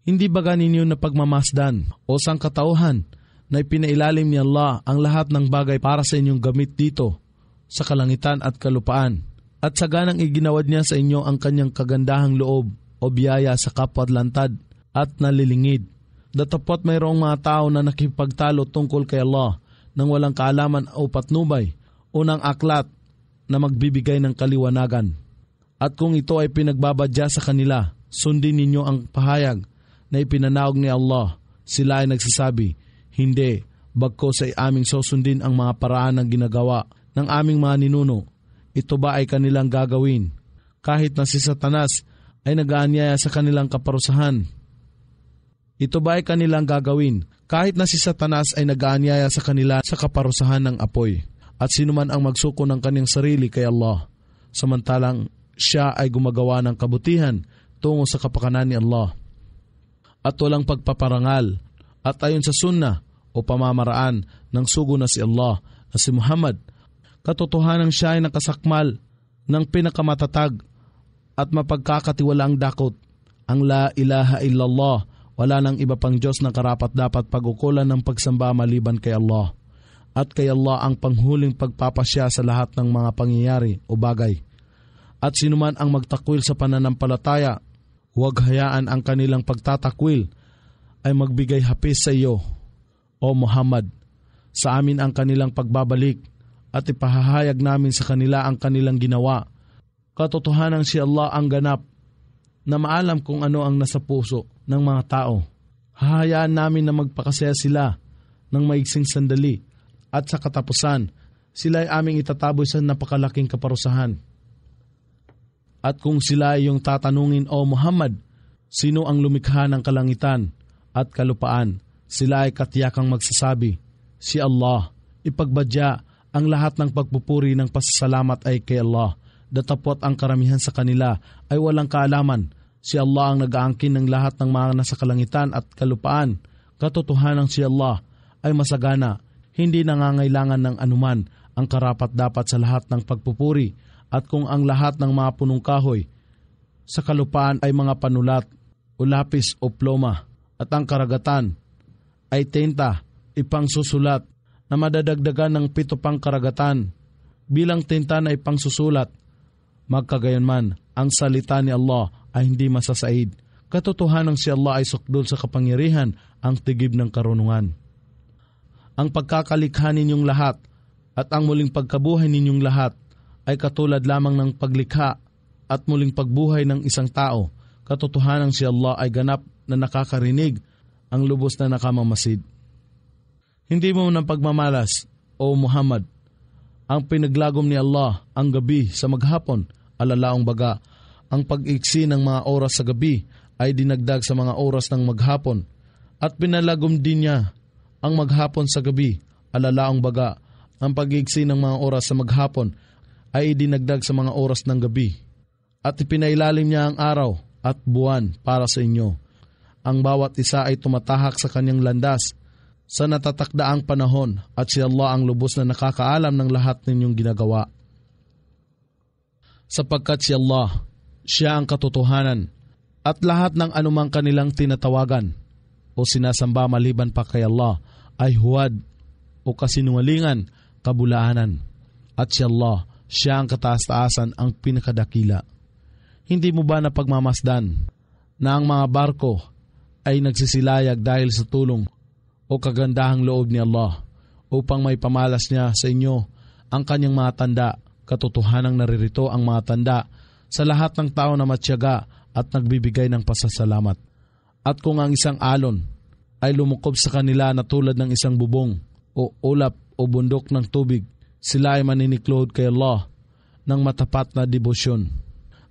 Hindi ba ganin na pagmamasdan o sangkatauhan na ipinailalim ni Allah ang lahat ng bagay para sa inyong gamit dito sa kalangitan at kalupaan at saganang iginawad niya sa inyo ang kanyang kagandahang loob o biyaya sa kapwa lantad at nalilingid. Datapot mayroong mga tao na nakipagtalo tungkol kay Allah nang walang kaalaman o patnubay o ng aklat na magbibigay ng kaliwanagan. At kung ito ay pinagbabadya sa kanila, sundin ninyo ang pahayag na ipinanaog ni Allah. Sila ay nagsasabi, Hindi, bagko sa aming susundin ang mga paraan ng ginagawa ng aming mga ninuno ito ba ay kanilang gagawin kahit na si Satanas ay nagaanyaya sa kanilang kaparusahan? Ito ba ay kanilang gagawin kahit na si Satanas ay nagaanyaya sa kanila sa kaparusahan ng apoy? At sino man ang magsuko ng kanyang sarili kay Allah, samantalang siya ay gumagawa ng kabutihan tungo sa kapakanan ni Allah. At walang pagpaparangal at ayon sa sunnah o pamamaraan ng sugo na si Allah na si Muhammad Katotohanan siya ay nakasakmal ng pinakamatatag at mapagkakatiwalaang dakot. Ang la ilaha illallah, wala nang iba pang Diyos na karapat dapat pagukulan ng pagsamba maliban kay Allah. At kay Allah ang panghuling pagpapasya sa lahat ng mga pangyayari o bagay. At sinuman ang magtakwil sa pananampalataya, huwag hayaan ang kanilang pagtatakwil ay magbigay hapis sa iyo, O Muhammad. Sa amin ang kanilang pagbabalik at ipahahayag namin sa kanila ang kanilang ginawa. Katotohanan si Allah ang ganap na maalam kung ano ang nasa puso ng mga tao. Hahayaan namin na magpakasaya sila ng maigsing sandali at sa katapusan sila ay aming itataboy sa napakalaking kaparusahan. At kung sila ay yung tatanungin, O Muhammad, sino ang lumikha ng kalangitan at kalupaan, sila ay katiyakang magsasabi, Si Allah, ipagbadya ang lahat ng pagpupuri ng pasasalamat ay kay Allah, datapot ang karamihan sa kanila ay walang kaalaman. Si Allah ang nag-aangkin ng lahat ng mga nasa kalangitan at kalupaan. Katotohanan si Allah ay masagana, hindi nangangailangan ng anuman ang karapat dapat sa lahat ng pagpupuri at kung ang lahat ng mga punong kahoy sa kalupaan ay mga panulat o lapis o ploma at ang karagatan ay tenta, ipangsusulat na madadagdagan ng pito pang karagatan bilang tinta na ipangsusulat. Magkagayonman, ang salita ni Allah ay hindi masasaid. Katotohanan si Allah ay sukdul sa kapangyarihan ang tigib ng karunungan. Ang pagkakalikha ninyong lahat at ang muling pagkabuhay ninyong lahat ay katulad lamang ng paglikha at muling pagbuhay ng isang tao. Katotohanan si Allah ay ganap na nakakarinig ang lubos na nakamamasid. Hindi mo ng pagmamalas, O Muhammad, ang pinaglagom ni Allah ang gabi sa maghapon, alalaong baga. Ang pag-iksi ng mga oras sa gabi ay dinagdag sa mga oras ng maghapon. At pinalagom din niya ang maghapon sa gabi, alalaong baga. Ang pag-iksi ng mga oras sa maghapon ay dinagdag sa mga oras ng gabi. At ipinailalim niya ang araw at buwan para sa inyo. Ang bawat isa ay tumatahak sa kanyang landas sa natatakdaang panahon at si Allah ang lubos na nakakaalam ng lahat ninyong ginagawa. Sapagkat si Allah, siya ang katotohanan at lahat ng anumang kanilang tinatawagan o sinasamba maliban pa kay Allah ay huwad o kasinungalingan, kabulaanan. At si Allah, siya ang kataas-taasan ang pinakadakila. Hindi mo ba napagmamasdan na ang mga barko ay nagsisilayag dahil sa tulong o kagandahang loob ni Allah upang may pamalas niya sa inyo ang kanyang mga tanda. Katotohanang naririto ang mga tanda sa lahat ng tao na matyaga at nagbibigay ng pasasalamat. At kung ang isang alon ay lumukob sa kanila na tulad ng isang bubong o ulap o bundok ng tubig, sila ay maniniklod kay Allah ng matapat na debosyon.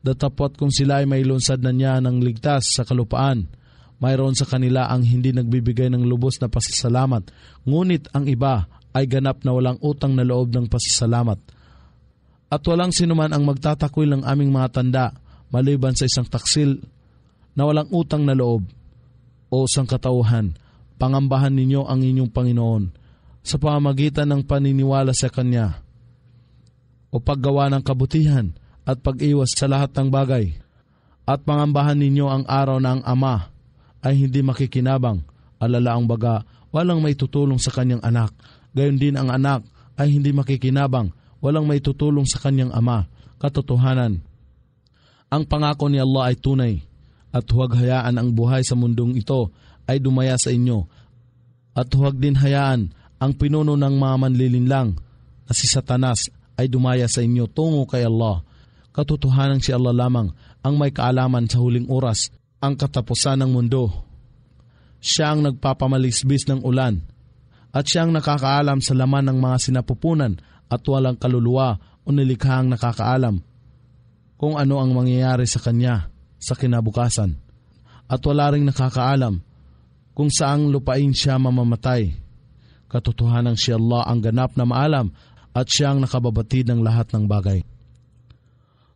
Datapot kung sila ay mailunsad na niya ng ligtas sa kalupaan mayroon sa kanila ang hindi nagbibigay ng lubos na pasasalamat, ngunit ang iba ay ganap na walang utang na loob ng pasasalamat. At walang sinuman ang magtatakwil ng aming mga tanda maliban sa isang taksil na walang utang na loob o sangkatauhan, pangambahan ninyo ang inyong Panginoon sa pamamagitan ng paniniwala sa Kanya o paggawa ng kabutihan at pag-iwas sa lahat ng bagay at pangambahan ninyo ang araw ng Ama ay hindi makikinabang, alalaang baga, walang may tutulong sa kanyang anak. Gayon din ang anak ay hindi makikinabang, walang may tutulong sa kanyang ama. Katotohanan, ang pangako ni Allah ay tunay at huwag hayaan ang buhay sa mundong ito ay dumaya sa inyo at huwag din hayaan ang pinuno ng mga manlilinlang na si Satanas ay dumaya sa inyo tungo kay Allah. Katotohanan si Allah lamang ang may kaalaman sa huling oras ang katapusan ng mundo. Siya ang nagpapamalisbis ng ulan at siya ang nakakaalam sa laman ng mga sinapupunan at walang kaluluwa o nilikhang nakakaalam kung ano ang mangyayari sa kanya sa kinabukasan at wala rin nakakaalam kung saang lupain siya mamamatay. Katotohanan si Allah ang ganap na maalam at siyang nakababatid ng lahat ng bagay.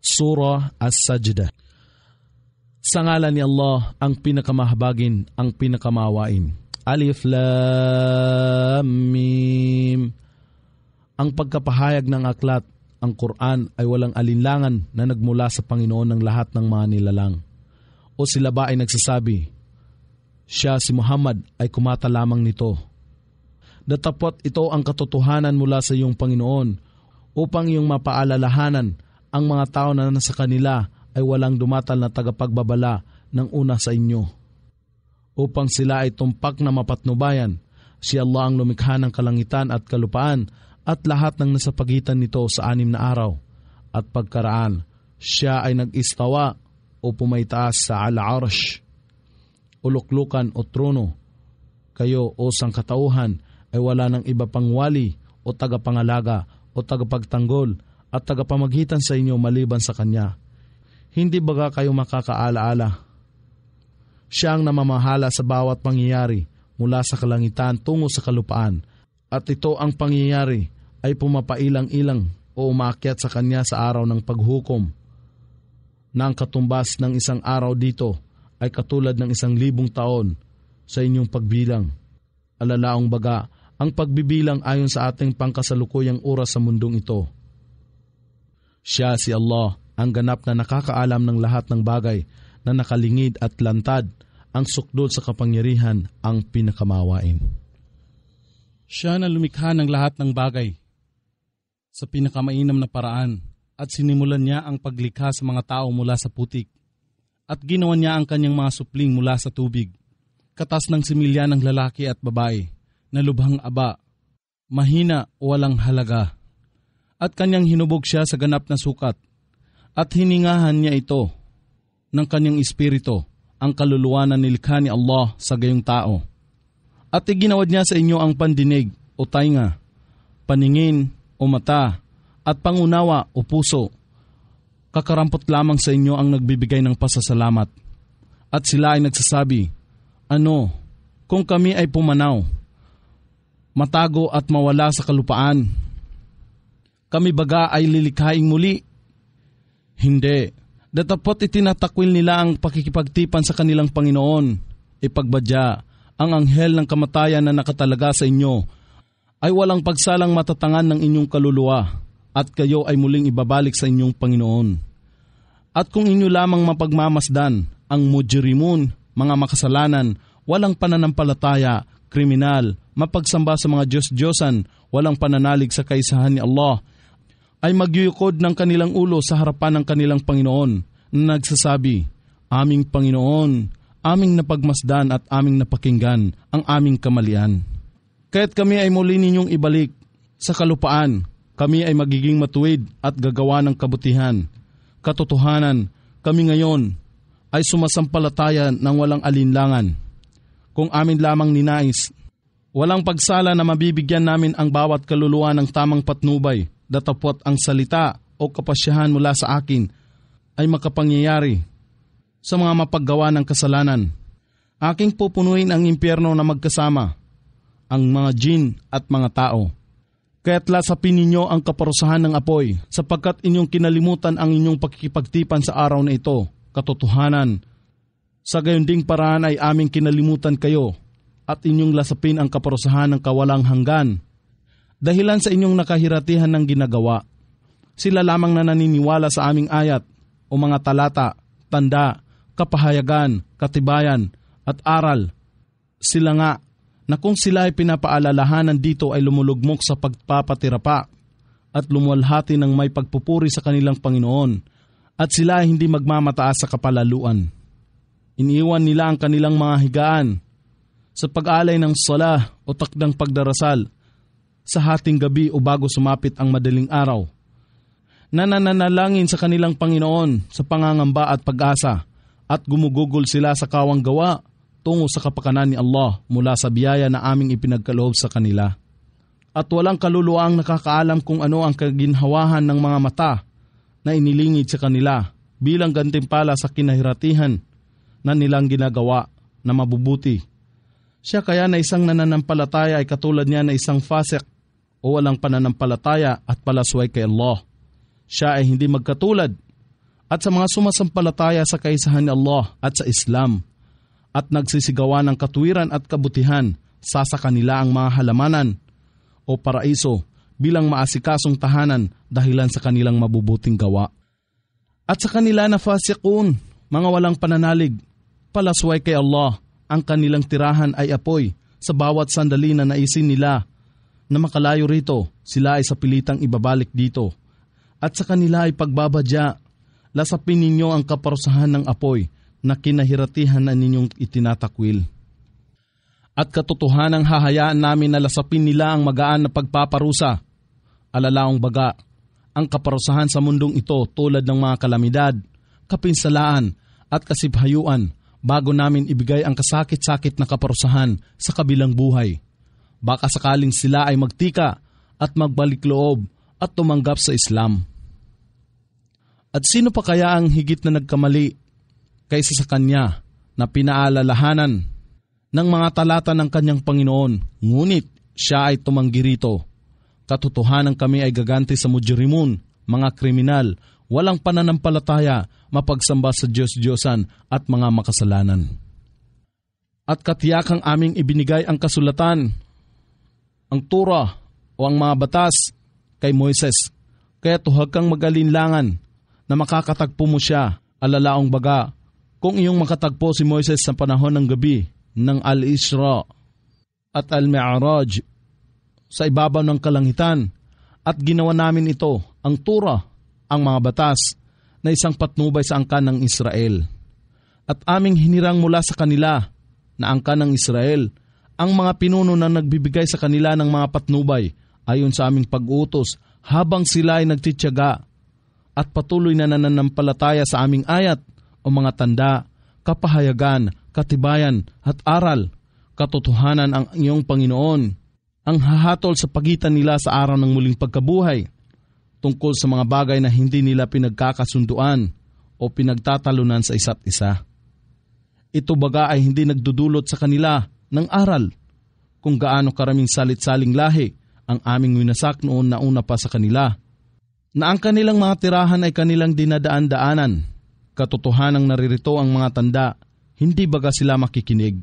Surah As-Sajdah sa ngalan ni Allah, ang pinakamahabagin, ang pinakamawain. Alif Lam Mim Ang pagkapahayag ng aklat, ang Quran ay walang alinlangan na nagmula sa Panginoon ng lahat ng mga nilalang. O sila ba ay nagsasabi, Siya si Muhammad ay kumata lamang nito. Natapot ito ang katotohanan mula sa iyong Panginoon upang iyong mapaalalahanan ang mga tao na nasa kanila ay walang dumatal na tagapagbabala ng una sa inyo. Upang sila ay tumpak na mapatnubayan, si Allah ang lumikha ng kalangitan at kalupaan at lahat ng nasa pagitan nito sa anim na araw at pagkaraan. Siya ay nag-istawa o pumaitaas sa al arsh Uluklukan o trono, kayo o sangkatauhan ay wala ng iba pang wali o tagapangalaga o tagapagtanggol at tagapamagitan sa inyo maliban sa Kanya. Hindi baga kayo makakaalaala? Siya ang namamahala sa bawat pangyayari mula sa kalangitan tungo sa kalupaan. At ito ang pangyayari ay pumapailang-ilang o umakyat sa kanya sa araw ng paghukom. Nang katumbas ng isang araw dito ay katulad ng isang libong taon sa inyong pagbilang. Alalaong baga ang pagbibilang ayon sa ating pangkasalukuyang oras sa mundong ito. Siya si Allah ang ganap na nakakaalam ng lahat ng bagay na nakalingid at lantad, ang sukdol sa kapangyarihan, ang pinakamawain. Siya na lumikha ng lahat ng bagay sa pinakamainam na paraan at sinimulan niya ang paglikha sa mga tao mula sa putik at ginawa niya ang kanyang mga supling mula sa tubig, katas ng similya ng lalaki at babae, na lubhang aba, mahina o walang halaga. At kanyang hinubog siya sa ganap na sukat at hiningahan niya ito ng kanyang espiritu, ang kaluluwa na nilikha ni Allah sa gayong tao. At iginawad niya sa inyo ang pandinig o tainga, paningin o mata, at pangunawa o puso. Kakarampot lamang sa inyo ang nagbibigay ng pasasalamat. At sila ay nagsasabi, Ano, kung kami ay pumanaw, matago at mawala sa kalupaan, kami baga ay lilikhaing muli hindi. Datapot itinatakwil nila ang pakikipagtipan sa kanilang Panginoon. Ipagbadya, ang anghel ng kamatayan na nakatalaga sa inyo ay walang pagsalang matatangan ng inyong kaluluwa at kayo ay muling ibabalik sa inyong Panginoon. At kung inyo lamang mapagmamasdan ang mujirimun, mga makasalanan, walang pananampalataya, kriminal, mapagsamba sa mga Diyos-Diyosan, walang pananalig sa kaisahan ni Allah, ay magyuyukod ng kanilang ulo sa harapan ng kanilang Panginoon na nagsasabi, Aming Panginoon, aming napagmasdan at aming napakinggan ang aming kamalian. Kahit kami ay muli ninyong ibalik sa kalupaan, kami ay magiging matuwid at gagawa ng kabutihan. Katotohanan, kami ngayon ay sumasampalataya ng walang alinlangan. Kung amin lamang ninais, walang pagsala na mabibigyan namin ang bawat kaluluwa ng tamang patnubay datapwat ang salita o kapasyahan mula sa akin ay makapangyayari sa mga mapaggawa ng kasalanan. Aking pupunuin ang impyerno na magkasama, ang mga jin at mga tao. Kaya't lasapin ninyo ang kaparusahan ng apoy, sapagkat inyong kinalimutan ang inyong pakikipagtipan sa araw na ito, katotohanan. Sa gayon ding paraan ay aming kinalimutan kayo, at inyong lasapin ang kaparusahan ng kawalang hanggan dahilan sa inyong nakahiratihan ng ginagawa. Sila lamang na naniniwala sa aming ayat o mga talata, tanda, kapahayagan, katibayan, at aral. Sila nga na kung sila ay pinapaalalahanan dito ay lumulugmok sa pagpapatira pa at lumwalhati ng may pagpupuri sa kanilang Panginoon at sila ay hindi magmamataas sa kapalaluan. Iniwan nila ang kanilang mga higaan sa pag-alay ng sala o takdang pagdarasal sa hating gabi o bago sumapit ang madaling araw. Nanananalangin sa kanilang Panginoon sa pangangamba at pag-asa at gumugugol sila sa kawang gawa tungo sa kapakanan ni Allah mula sa biyaya na aming ipinagkaloob sa kanila. At walang kaluluang nakakaalam kung ano ang kaginhawahan ng mga mata na inilingid sa kanila bilang gantimpala sa kinahiratihan na nilang ginagawa na mabubuti. Siya kaya na isang nananampalataya ay katulad niya na isang fasek o walang pananampalataya at palasway kay Allah. Siya ay hindi magkatulad at sa mga sumasampalataya sa kaisahan ni Allah at sa Islam at nagsisigawa ng katwiran at kabutihan sa sa kanila ang mga halamanan o paraiso bilang maasikasong tahanan dahilan sa kanilang mabubuting gawa. At sa kanila na fasikun, mga walang pananalig, palasway kay Allah, ang kanilang tirahan ay apoy sa bawat sandali na naisin nila na makalayo rito, sila ay sa pilitang ibabalik dito. At sa kanila ay pagbabadya, lasapin ninyo ang kaparusahan ng apoy na kinahiratihan na ninyong itinatakwil. At katotohanang hahayaan namin na lasapin nila ang magaan na pagpaparusa, alalaong baga, ang kaparusahan sa mundong ito tulad ng mga kalamidad, kapinsalaan at kasibhayuan bago namin ibigay ang kasakit-sakit na kaparusahan sa kabilang buhay.'" Baka sakaling sila ay magtika at magbalik loob at tumanggap sa Islam. At sino pa kaya ang higit na nagkamali kaysa sa kanya na pinaalalahanan ng mga talata ng kanyang Panginoon, ngunit siya ay tumanggi rito. Katotohanan kami ay gaganti sa mujrimun, mga kriminal, walang pananampalataya, mapagsamba sa Diyos-Diyosan at mga makasalanan. At katiyakang aming ibinigay ang kasulatan ang tura o ang mga batas kay Moises. Kaya tuhag kang magalinlangan na makakatagpo mo siya, alalaong baga, kung iyong makatagpo si Moises sa panahon ng gabi ng Al-Isra at Al-Mi'raj sa ibabaw ng kalangitan at ginawa namin ito, ang tura, ang mga batas, na isang patnubay sa angkan ng Israel. At aming hinirang mula sa kanila na angkan ng Israel – ang mga pinuno na nagbibigay sa kanila ng mga patnubay ayon sa aming pag-utos habang sila ay nagtityaga at patuloy na nananampalataya sa aming ayat o mga tanda, kapahayagan, katibayan at aral, katotohanan ang iyong Panginoon, ang hahatol sa pagitan nila sa araw ng muling pagkabuhay, tungkol sa mga bagay na hindi nila pinagkakasunduan o pinagtatalunan sa isa't isa. Ito baga ay hindi nagdudulot sa kanila ng aral kung gaano karaming salit-saling lahi ang aming winasak noon na una pa sa kanila, na ang kanilang mga tirahan ay kanilang dinadaan-daanan. Katotohanang naririto ang mga tanda, hindi baga sila makikinig.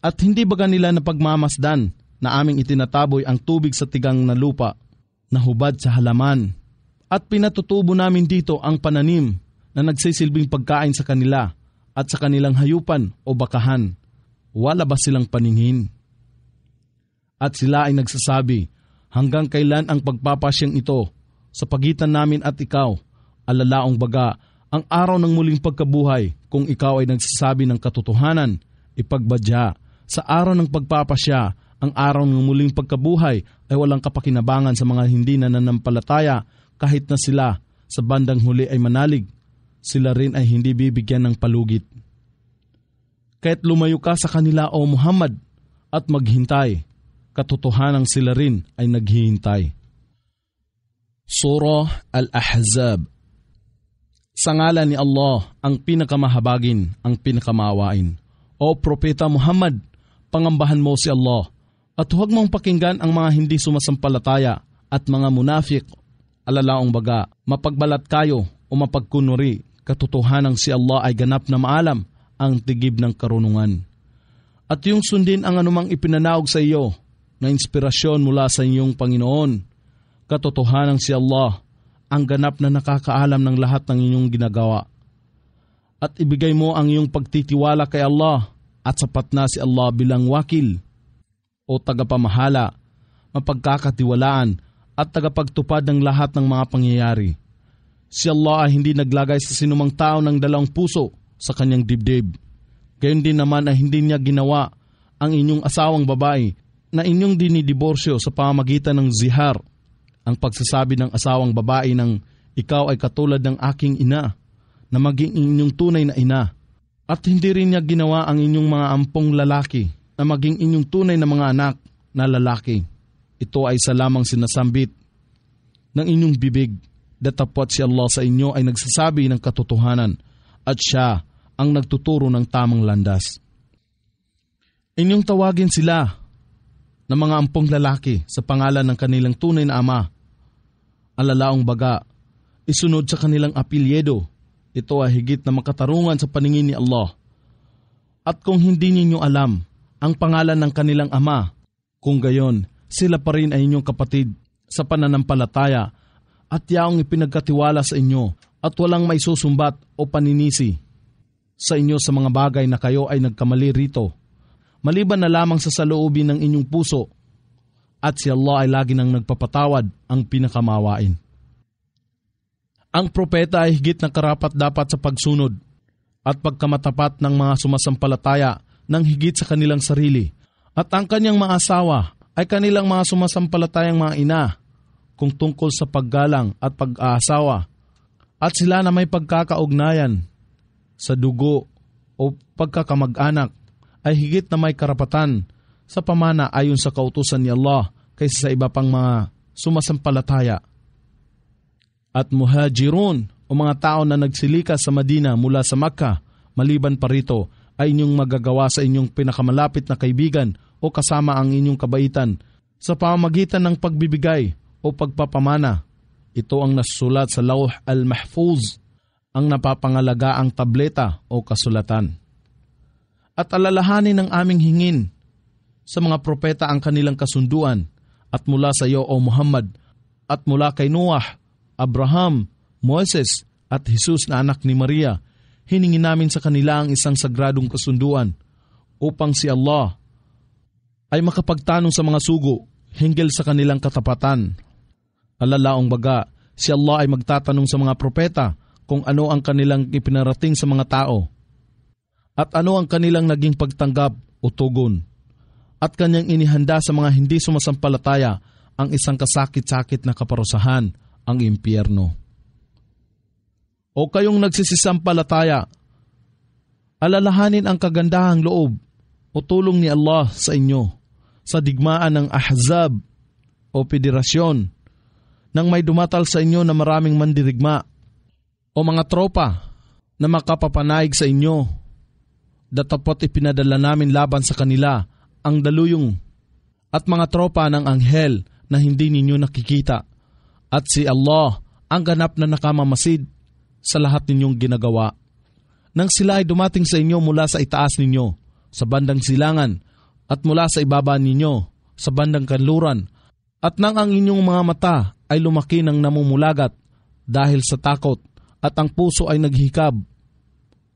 At hindi baga nila napagmamasdan na aming itinataboy ang tubig sa tigang na lupa, na hubad sa halaman. At pinatutubo namin dito ang pananim na nagsisilbing pagkain sa kanila at sa kanilang hayupan o bakahan wala ba silang paningin? At sila ay nagsasabi, hanggang kailan ang pagpapasyang ito sa pagitan namin at ikaw, alalaong baga, ang araw ng muling pagkabuhay kung ikaw ay nagsasabi ng katotohanan, ipagbadya. Sa araw ng pagpapasya, ang araw ng muling pagkabuhay ay walang kapakinabangan sa mga hindi nananampalataya kahit na sila sa bandang huli ay manalig. Sila rin ay hindi bibigyan ng palugit. Kaya't lumayo ka sa kanila o Muhammad at maghintay. Katotohanang sila rin ay naghihintay. Surah Al-Ahzab Sa ngala ni Allah, ang pinakamahabagin, ang pinakamawain. O Propeta Muhammad, pangambahan mo si Allah at huwag mong pakinggan ang mga hindi sumasampalataya at mga munafik, alalaong baga, mapagbalat kayo o mapagkunwari, katotohanan si Allah ay ganap na maalam ang tigib ng karunungan. At yung sundin ang anumang ipinanaog sa iyo na inspirasyon mula sa inyong Panginoon. Katotohanan si Allah, ang ganap na nakakaalam ng lahat ng inyong ginagawa. At ibigay mo ang iyong pagtitiwala kay Allah at sapat na si Allah bilang wakil o tagapamahala, mapagkakatiwalaan at tagapagtupad ng lahat ng mga pangyayari. Si Allah ay hindi naglagay sa sinumang tao ng dalawang puso sa kanyang dibdib. Gayon din naman ay hindi niya ginawa ang inyong asawang babae na inyong dinidiborsyo sa pamagitan ng zihar, ang pagsasabi ng asawang babae ng ikaw ay katulad ng aking ina na maging inyong tunay na ina. At hindi rin niya ginawa ang inyong mga ampong lalaki na maging inyong tunay na mga anak na lalaki. Ito ay sa lamang sinasambit ng inyong bibig datapot si Allah sa inyo ay nagsasabi ng katotohanan at siya ang nagtuturo ng tamang landas. Inyong tawagin sila na mga ampong lalaki sa pangalan ng kanilang tunay na ama. Alalaong baga, isunod sa kanilang apilyedo. Ito ay higit na makatarungan sa paningin ni Allah. At kung hindi ninyo alam ang pangalan ng kanilang ama, kung gayon, sila pa rin ay inyong kapatid sa pananampalataya at yaong ipinagkatiwala sa inyo at walang may susumbat o paninisi sa inyo sa mga bagay na kayo ay nagkamali rito, maliban na lamang sa saloobin ng inyong puso, at si Allah ay lagi nang nagpapatawad ang pinakamawain. Ang propeta ay higit na karapat dapat sa pagsunod at pagkamatapat ng mga sumasampalataya ng higit sa kanilang sarili, at ang kanyang mga asawa ay kanilang mga sumasampalatayang mga ina kung tungkol sa paggalang at pag-aasawa, at sila na may pagkakaugnayan sa dugo o pagkakamag-anak ay higit na may karapatan sa pamana ayon sa kautusan ni Allah kaysa sa iba pang mga sumasampalataya. At muhajirun o mga tao na nagsilika sa Madina mula sa Makkah maliban pa rito ay inyong magagawa sa inyong pinakamalapit na kaibigan o kasama ang inyong kabaitan sa pamamagitan ng pagbibigay o pagpapamana. Ito ang nasulat sa Lauh al-Mahfuz ang napapangalaga ang tableta o kasulatan. At alalahanin ng aming hingin sa mga propeta ang kanilang kasunduan at mula sa iyo o Muhammad at mula kay Noah, Abraham, Moses at Jesus na anak ni Maria, hiningin namin sa kanila ang isang sagradong kasunduan upang si Allah ay makapagtanong sa mga sugo hinggil sa kanilang katapatan. Alalaong baga, si Allah ay magtatanong sa mga propeta kung ano ang kanilang ipinarating sa mga tao at ano ang kanilang naging pagtanggap o tugon at kanyang inihanda sa mga hindi sumasampalataya ang isang kasakit-sakit na kaparusahan, ang impyerno. O kayong nagsisisampalataya, alalahanin ang kagandahang loob o tulong ni Allah sa inyo sa digmaan ng ahzab o federasyon nang may dumatal sa inyo na maraming mandirigma o mga tropa na makapapanaig sa inyo. Datapot ipinadala namin laban sa kanila ang daluyong at mga tropa ng anghel na hindi ninyo nakikita. At si Allah ang ganap na nakamamasid sa lahat ninyong ginagawa. Nang sila ay dumating sa inyo mula sa itaas ninyo, sa bandang silangan, at mula sa ibaba ninyo, sa bandang kanluran, at nang ang inyong mga mata ay lumaki ng namumulagat dahil sa takot at ang puso ay naghikab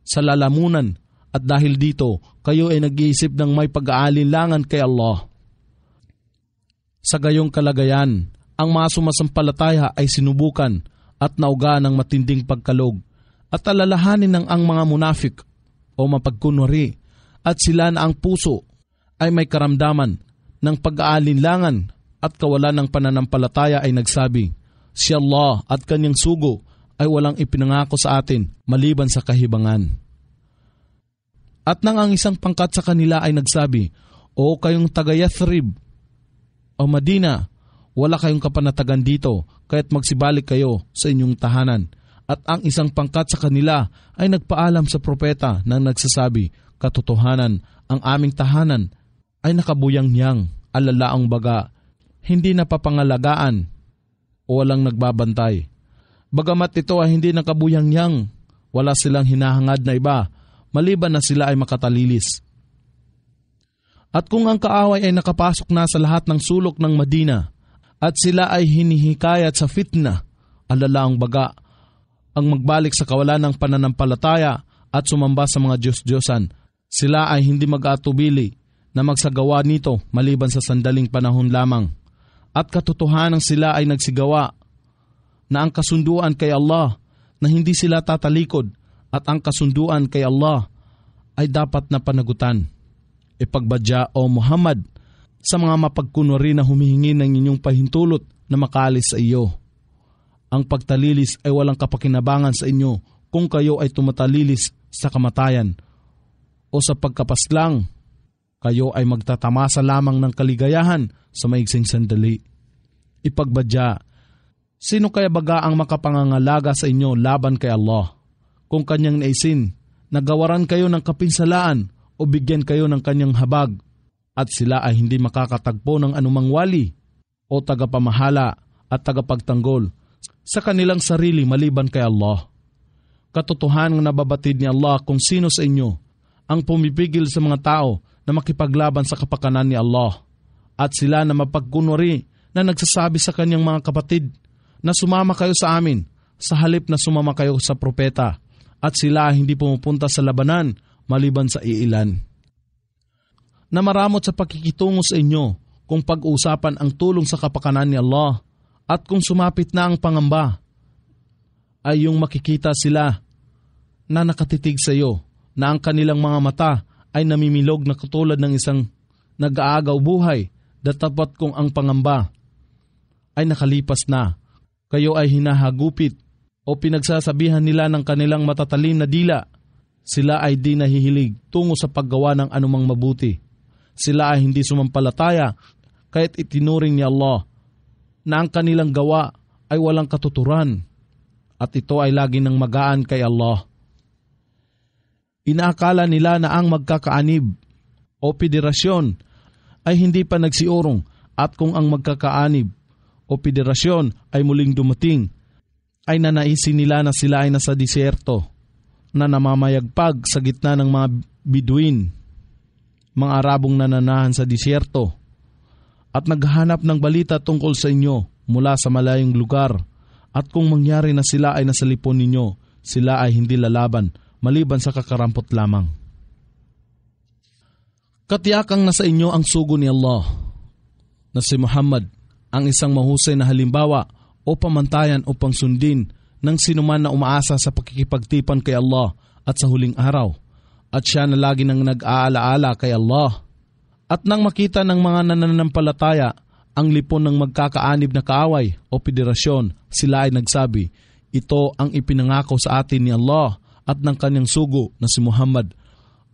sa lalamunan at dahil dito kayo ay nag-iisip ng may pag-aalinlangan kay Allah. Sa gayong kalagayan, ang mga sumasampalataya ay sinubukan at nauga ng matinding pagkalog at alalahanin ng ang mga munafik o mapagkunwari at sila na ang puso ay may karamdaman ng pag-aalinlangan at kawalan ng pananampalataya ay nagsabi, Si Allah at kanyang sugo ay walang ipinangako sa atin maliban sa kahibangan. At nang ang isang pangkat sa kanila ay nagsabi, O kayong taga Yathrib, o Madina, wala kayong kapanatagan dito, kaya't magsibalik kayo sa inyong tahanan. At ang isang pangkat sa kanila ay nagpaalam sa propeta nang nagsasabi, Katotohanan, ang aming tahanan ay nakabuyang niyang, alalaang baga, hindi napapangalagaan o walang nagbabantay Bagamat ito ay hindi nakabuyangyang, wala silang hinahangad na iba, maliban na sila ay makatalilis. At kung ang kaaway ay nakapasok na sa lahat ng sulok ng Madina, at sila ay hinihikayat sa fitna, alala baga, ang magbalik sa kawalan ng pananampalataya at sumamba sa mga Diyos-Diyosan, sila ay hindi mag-atubili na magsagawa nito maliban sa sandaling panahon lamang. At katotohanan sila ay nagsigawa na ang kasunduan kay Allah na hindi sila tatalikod at ang kasunduan kay Allah ay dapat na panagutan. Ipagbadya o Muhammad sa mga mapagkunwari na humihingi ng inyong pahintulot na makaalis sa iyo. Ang pagtalilis ay walang kapakinabangan sa inyo kung kayo ay tumatalilis sa kamatayan o sa pagkapaslang kayo ay magtatamasa lamang ng kaligayahan sa maigsing sandali. Ipagbadya Sino kaya baga ang makapangangalaga sa inyo laban kay Allah? Kung kanyang naisin, nagawaran kayo ng kapinsalaan o bigyan kayo ng kanyang habag at sila ay hindi makakatagpo ng anumang wali o tagapamahala at tagapagtanggol sa kanilang sarili maliban kay Allah. Katotohanan ng nababatid ni Allah kung sino sa inyo ang pumipigil sa mga tao na makipaglaban sa kapakanan ni Allah at sila na mapagkunwari na nagsasabi sa kanyang mga kapatid na sumama kayo sa amin, sa halip na sumama kayo sa propeta, at sila hindi pumupunta sa labanan maliban sa iilan. Na maramot sa pakikitungo sa inyo kung pag-usapan ang tulong sa kapakanan ni Allah at kung sumapit na ang pangamba, ay yung makikita sila na nakatitig sa iyo na ang kanilang mga mata ay namimilog na katulad ng isang nag-aagaw buhay datapat kung ang pangamba ay nakalipas na kayo ay hinahagupit o pinagsasabihan nila ng kanilang matatalim na dila, sila ay di nahihilig tungo sa paggawa ng anumang mabuti. Sila ay hindi sumampalataya kahit itinuring ni Allah na ang kanilang gawa ay walang katuturan at ito ay lagi ng magaan kay Allah. Inaakala nila na ang magkakaanib o pederasyon ay hindi pa nagsiurong at kung ang magkakaanib o federasyon ay muling dumating, ay nanaisin nila na sila ay nasa disyerto na namamayagpag sa gitna ng mga bidwin, mga Arabong nananahan sa disyerto, at naghahanap ng balita tungkol sa inyo mula sa malayong lugar, at kung mangyari na sila ay nasa lipon ninyo, sila ay hindi lalaban, maliban sa kakarampot lamang. Katiyakang nasa inyo ang sugo ni Allah, na si Muhammad, ang isang mahusay na halimbawa o pamantayan upang sundin ng sinuman na umaasa sa pakikipagtipan kay Allah at sa huling araw. At siya na lagi nang nag-aalaala kay Allah. At nang makita ng mga nananampalataya ang lipon ng magkakaanib na kaaway o federasyon, sila ay nagsabi, ito ang ipinangako sa atin ni Allah at ng kanyang sugo na si Muhammad.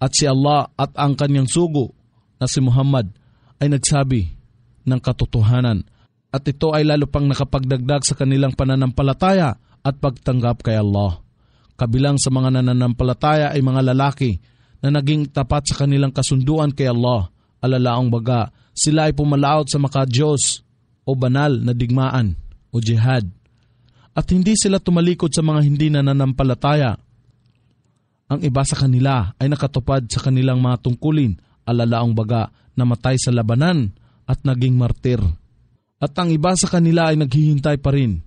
At si Allah at ang kanyang sugo na si Muhammad ay nagsabi ng katotohanan at ito ay lalo pang nakapagdagdag sa kanilang pananampalataya at pagtanggap kay Allah. Kabilang sa mga nananampalataya ay mga lalaki na naging tapat sa kanilang kasunduan kay Allah, alalaong baga, sila ay pumalaot sa maka-Diyos o banal na digmaan o jihad. At hindi sila tumalikod sa mga hindi nananampalataya. Ang iba sa kanila ay nakatupad sa kanilang mga tungkulin, alalaong baga, namatay sa labanan at naging martir at ang iba sa kanila ay naghihintay pa rin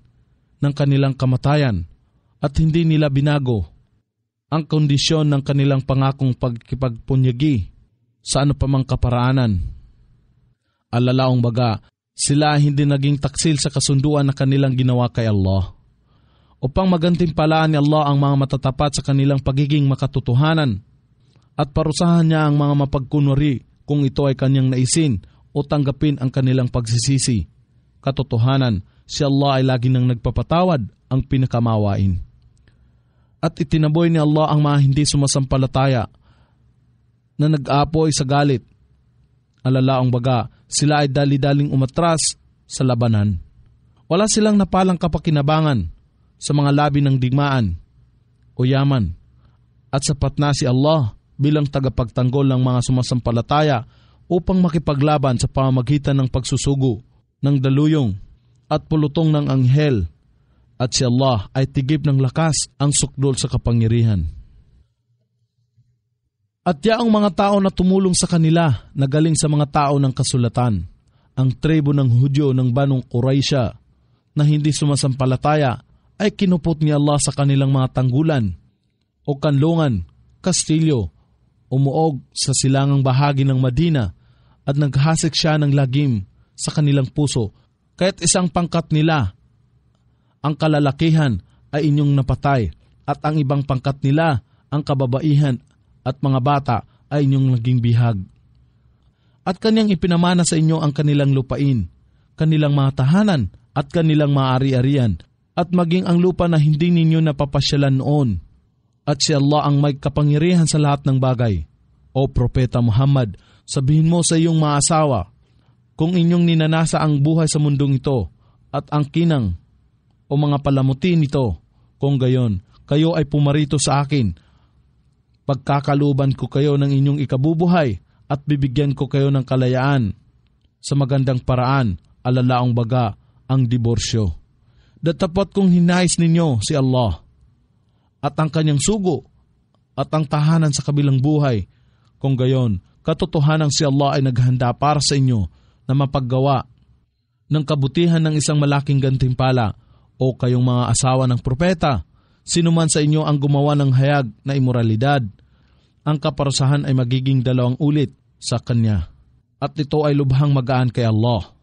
ng kanilang kamatayan at hindi nila binago ang kondisyon ng kanilang pangakong pagkipagpunyagi sa ano pamang kaparaanan. Alalaong baga, sila hindi naging taksil sa kasunduan na kanilang ginawa kay Allah. Upang magantimpalaan ni Allah ang mga matatapat sa kanilang pagiging makatotohanan at parusahan niya ang mga mapagkunwari kung ito ay kanyang naisin o tanggapin ang kanilang pagsisisi katotohanan, si Allah ay lagi nang nagpapatawad ang pinakamawain. At itinaboy ni Allah ang mga hindi sumasampalataya na nag-apoy sa galit. Alalaong baga, sila ay dali-daling umatras sa labanan. Wala silang napalang kapakinabangan sa mga labi ng digmaan o yaman. At sapat na si Allah bilang tagapagtanggol ng mga sumasampalataya upang makipaglaban sa pamamagitan ng pagsusugo ng daluyong at pulutong ng anghel at si Allah ay tigib ng lakas ang sukdol sa kapangyarihan. At ang mga tao na tumulong sa kanila na galing sa mga tao ng kasulatan, ang tribo ng Hudyo ng Banong Quraysha na hindi sumasampalataya ay kinupot ni Allah sa kanilang mga tanggulan o kanlungan, kastilyo, umuog sa silangang bahagi ng Madina at naghasik siya ng lagim sa kanilang puso. Kahit isang pangkat nila, ang kalalakihan ay inyong napatay, at ang ibang pangkat nila, ang kababaihan at mga bata ay inyong naging bihag. At kanyang ipinamana sa inyo ang kanilang lupain, kanilang mga tahanan at kanilang maari-arian, at maging ang lupa na hindi ninyo napapasyalan noon. At si Allah ang may kapangyarihan sa lahat ng bagay. O Propeta Muhammad, sabihin mo sa iyong maasawa kung inyong ninanasa ang buhay sa mundong ito at ang kinang o mga palamuti nito, kung gayon, kayo ay pumarito sa akin. Pagkakaluban ko kayo ng inyong ikabubuhay at bibigyan ko kayo ng kalayaan sa magandang paraan, alalaong baga, ang diborsyo. Datapat kong hinais ninyo si Allah at ang kanyang sugo at ang tahanan sa kabilang buhay. Kung gayon, katotohanan si Allah ay naghanda para sa inyo na mapaggawa ng kabutihan ng isang malaking gantimpala o kayong mga asawa ng propeta, sinuman sa inyo ang gumawa ng hayag na imoralidad, ang kaparusahan ay magiging dalawang ulit sa kanya. At ito ay lubhang magaan kay Allah.